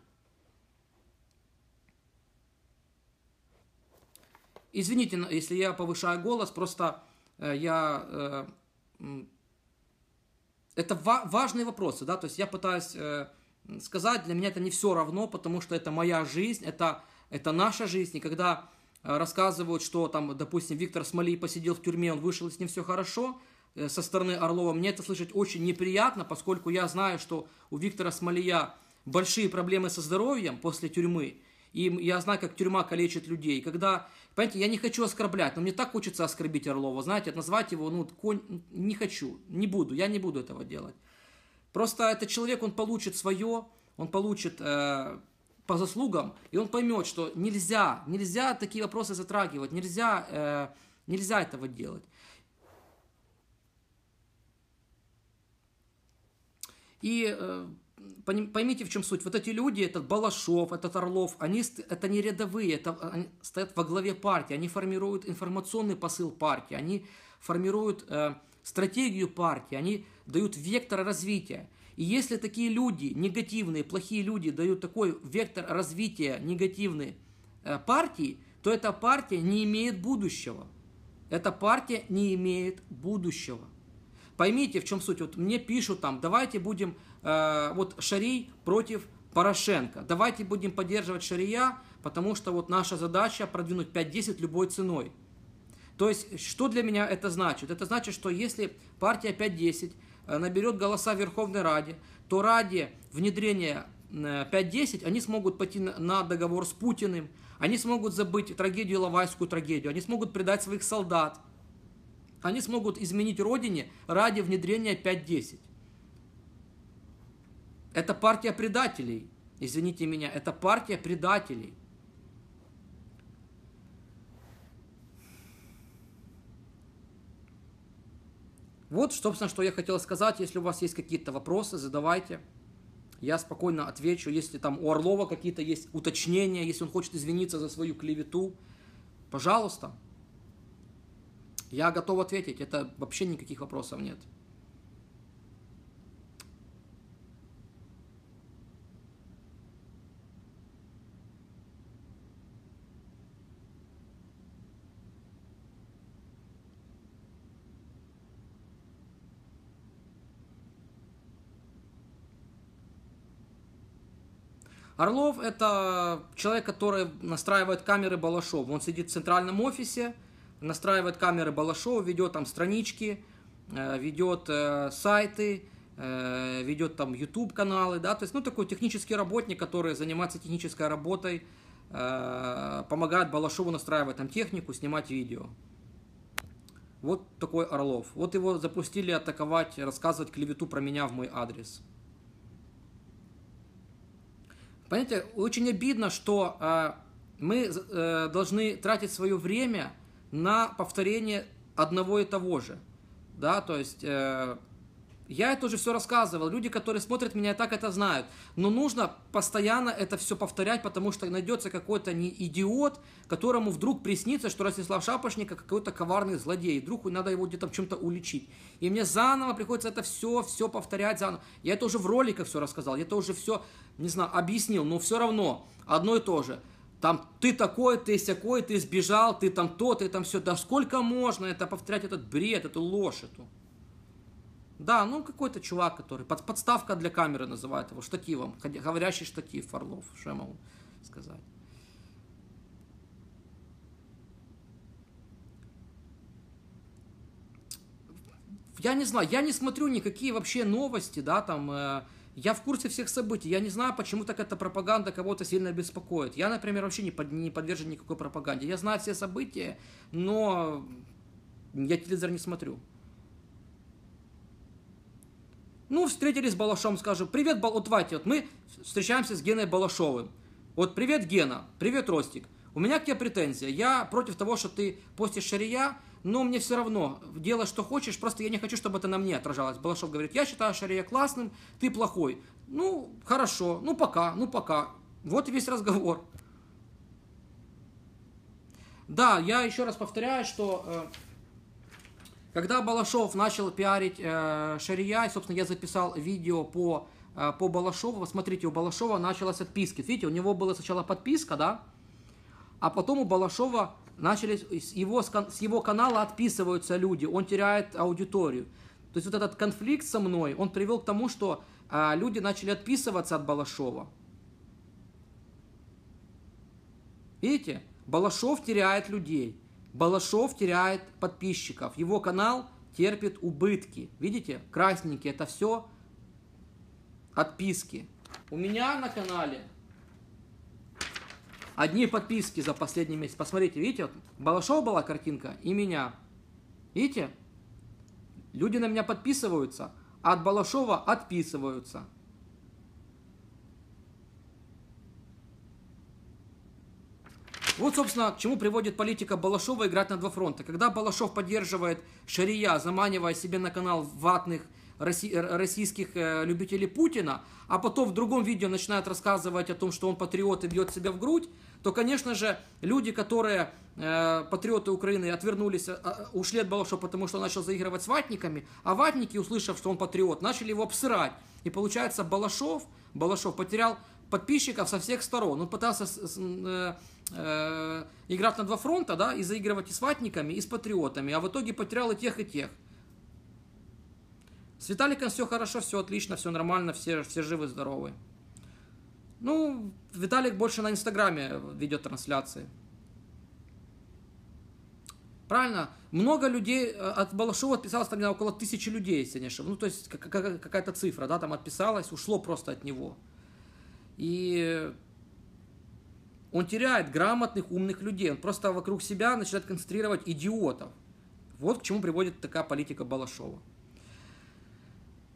Извините, если я повышаю голос, просто э, я... Э, это важные вопросы, да, то есть я пытаюсь э, сказать, для меня это не все равно, потому что это моя жизнь, это это наша жизнь. И когда э, рассказывают, что там, допустим, Виктор Смолей посидел в тюрьме, он вышел, и с ним все хорошо, э, со стороны Орлова, мне это слышать очень неприятно, поскольку я знаю, что у Виктора Смолия большие проблемы со здоровьем после тюрьмы, и я знаю, как тюрьма калечит людей. Когда, понимаете, я не хочу оскорблять, но мне так хочется оскорбить Орлова, знаете, назвать его, ну, конь, не хочу, не буду, я не буду этого делать. Просто этот человек, он получит свое, он получит э, по заслугам, и он поймет, что нельзя, нельзя такие вопросы затрагивать, нельзя, э, нельзя этого делать. И э, поймите, в чем суть. Вот эти люди, этот Балашов, этот Орлов, они это не рядовые, это, а, они стоят во главе партии, они формируют информационный посыл партии, они формируют э, стратегию партии, они дают вектор развития. И если такие люди, негативные, плохие люди, дают такой вектор развития негативной э, партии, то эта партия не имеет будущего. Эта партия не имеет будущего. Поймите, в чем суть. Вот мне пишут там, давайте будем, э, вот Шарий против Порошенко, давайте будем поддерживать Шария, потому что вот наша задача продвинуть 5-10 любой ценой. То есть, что для меня это значит? Это значит, что если партия 5-10 Э, наберет голоса Верховной Раде, то ради внедрения 5-10 э, они смогут пойти на договор с Путиным, они смогут забыть трагедию, Лавайскую трагедию, они смогут предать своих солдат, они смогут изменить родине ради внедрения 5-10. Это партия предателей, извините меня, это партия предателей. Вот, собственно, что я хотел сказать. Если у вас есть какие-то вопросы, задавайте. Я спокойно отвечу. Если там у Орлова какие-то есть уточнения, если он хочет извиниться за свою клевету, пожалуйста. Я готов ответить. Это вообще никаких вопросов нет. Орлов – это человек, который настраивает камеры Балашова. Он сидит в центральном офисе, настраивает камеры Балашова, ведет там странички, э, ведет э, сайты, э, ведет там YouTube каналы, да, то есть, ну, такой технический работник, который занимается технической работой, помогает Балашову настраивать там технику, снимать видео. Вот такой Орлов. Вот его запустили атаковать, рассказывать клевету про меня в мой адрес. Понимаете, очень обидно, что э, мы э, должны тратить свое время на повторение одного и того же. Да, то есть э, я это уже все рассказывал. Люди, которые смотрят меня, так это знают. Но нужно постоянно это все повторять, потому что найдется какой-то не идиот, которому вдруг приснится, что Ростислав Шапошник какой-то коварный злодей. И вдруг надо его где-то чем-то уличить. И мне заново приходится это все, все повторять заново. Я это уже в роликах все рассказал. Я это уже все, не знаю, объяснил. Но все равно одно и то же. Там ты такой, ты сякой, ты сбежал, ты там то, ты там все. Да сколько можно это повторять, этот бред, эту ложь эту? Да, ну какой-то чувак, который... Под, подставка для камеры называют его, штативом. Говорящий штатив Орлов, что я могу сказать. Я не знаю, я не смотрю никакие вообще новости, да, там... Э, я в курсе всех событий, я не знаю, почему так эта пропаганда кого-то сильно беспокоит. Я, например, вообще не, под, не подвержен никакой пропаганде. Я знаю все события, но я телевизор не смотрю. Ну, встретились с Балашом, скажем, привет, Бал... вот давайте, вот мы встречаемся с Геной Балашовым. Вот привет, Гена, привет, Ростик. У меня к тебе претензия. Я против того, что ты постишь шария, но мне все равно. Делай, что хочешь, просто я не хочу, чтобы это на мне отражалось. Балашов говорит, я считаю шария классным, ты плохой. Ну, хорошо, ну пока, ну пока. Вот и весь разговор. Да, я еще раз повторяю, что э, когда Балашов начал пиарить э, Шария, и, собственно, я записал видео по, э, по Балашову. Смотрите, у Балашова началась отписка. Видите, у него была сначала подписка, да? А потом у Балашова начались, с его, с его канала отписываются люди, он теряет аудиторию. То есть вот этот конфликт со мной, он привел к тому, что э, люди начали отписываться от Балашова. Видите? Балашов теряет людей. Балашов теряет подписчиков, его канал терпит убытки. Видите, красненькие это все отписки. У меня на канале одни подписки за последний месяц. Посмотрите, видите, вот Балашов была картинка и меня. Видите? Люди на меня подписываются, а от Балашова отписываются. Вот, собственно, к чему приводит политика Балашова играть на два фронта. Когда Балашов поддерживает Шария, заманивая себе на канал ватных э, российских э, любителей Путина, а потом в другом видео начинает рассказывать о том, что он патриот и бьет себя в грудь, то, конечно же, люди, которые э, патриоты Украины отвернулись, ушли от Балашова, потому что он начал заигрывать с ватниками, а ватники, услышав, что он патриот, начали его обсырать. И получается, Балашов, Балашов потерял подписчиков со всех сторон. Он пытался с, э, э, играть на два фронта, да, и заигрывать и с ватниками, и с патриотами, а в итоге потерял и тех, и тех. С Виталиком все хорошо, все отлично, все нормально, все, все живы, здоровы. Ну, Виталик больше на Инстаграме ведет трансляции. Правильно? Много людей, э, от Балашова отписалось там около тысячи людей, если не ошибаюсь. Ну, то есть какая-то цифра, да, там отписалась, ушло просто от него. И он теряет грамотных, умных людей. Он просто вокруг себя начинает концентрировать идиотов. Вот к чему приводит такая политика Балашова.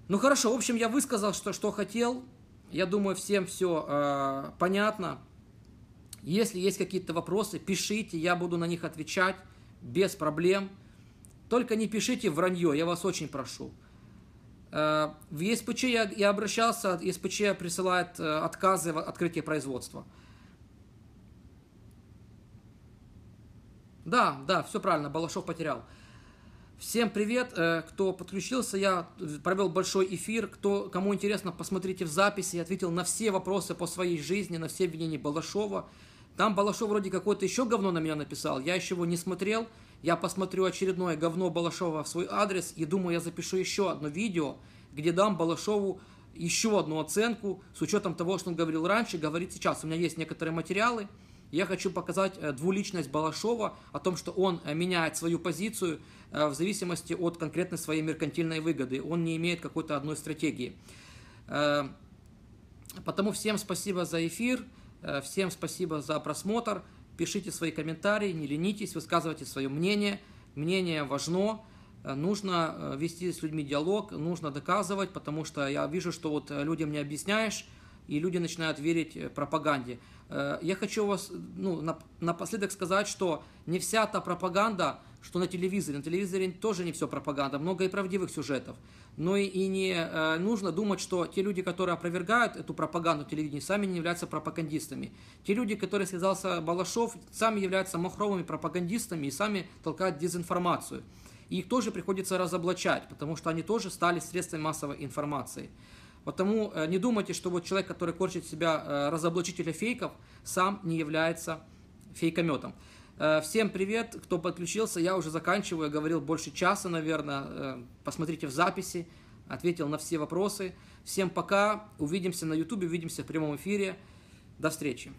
Ну хорошо, в общем, я высказал, что, что хотел. Я думаю, всем все э, понятно. Если есть какие-то вопросы, пишите, я буду на них отвечать без проблем. Только не пишите вранье, я вас очень прошу. Э, в ЕСПЧ я, я обращался, ЕСПЧ присылает э, отказы в открытии производства. Да, да, все правильно, Балашов потерял. Всем привет, э, кто подключился, я провел большой эфир, кто, кому интересно, посмотрите в записи, я ответил на все вопросы по своей жизни, на все обвинения Балашова. Там Балашов вроде какое-то еще говно на меня написал, я еще его не смотрел, я посмотрю очередное говно Балашова в свой адрес и думаю, я запишу еще одно видео, где дам Балашову еще одну оценку с учетом того, что он говорил раньше, говорит сейчас. У меня есть некоторые материалы. Я хочу показать э, двуличность Балашова, о том, что он э, меняет свою позицию э, в зависимости от конкретной своей меркантильной выгоды. Он не имеет какой-то одной стратегии. Потому всем спасибо за эфир, всем спасибо за просмотр пишите свои комментарии, не ленитесь, высказывайте свое мнение. Мнение важно, э, нужно э, вести с людьми диалог, нужно доказывать, потому что я вижу, что вот э, людям не объясняешь, и люди начинают верить пропаганде. Я хочу вас ну, напоследок сказать, что не вся та пропаганда, что на телевизоре. На телевизоре тоже не все пропаганда, много и правдивых сюжетов. Но и, и не э, нужно думать, что те люди, которые опровергают эту пропаганду телевидения, сами не являются пропагандистами. Те люди, которые связался Балашов, сами являются махровыми пропагандистами и сами толкают дезинформацию. И их тоже приходится разоблачать, потому что они тоже стали средствами массовой информации. Потому э, не думайте, что вот человек, который корчит себя э, разоблачителя фейков, сам не является фейкометом. Э, всем привет, кто подключился. Я уже заканчиваю, я говорил больше часа, наверное. Э, посмотрите в записи, ответил на все вопросы. Всем пока, увидимся на YouTube, увидимся в прямом эфире. До встречи.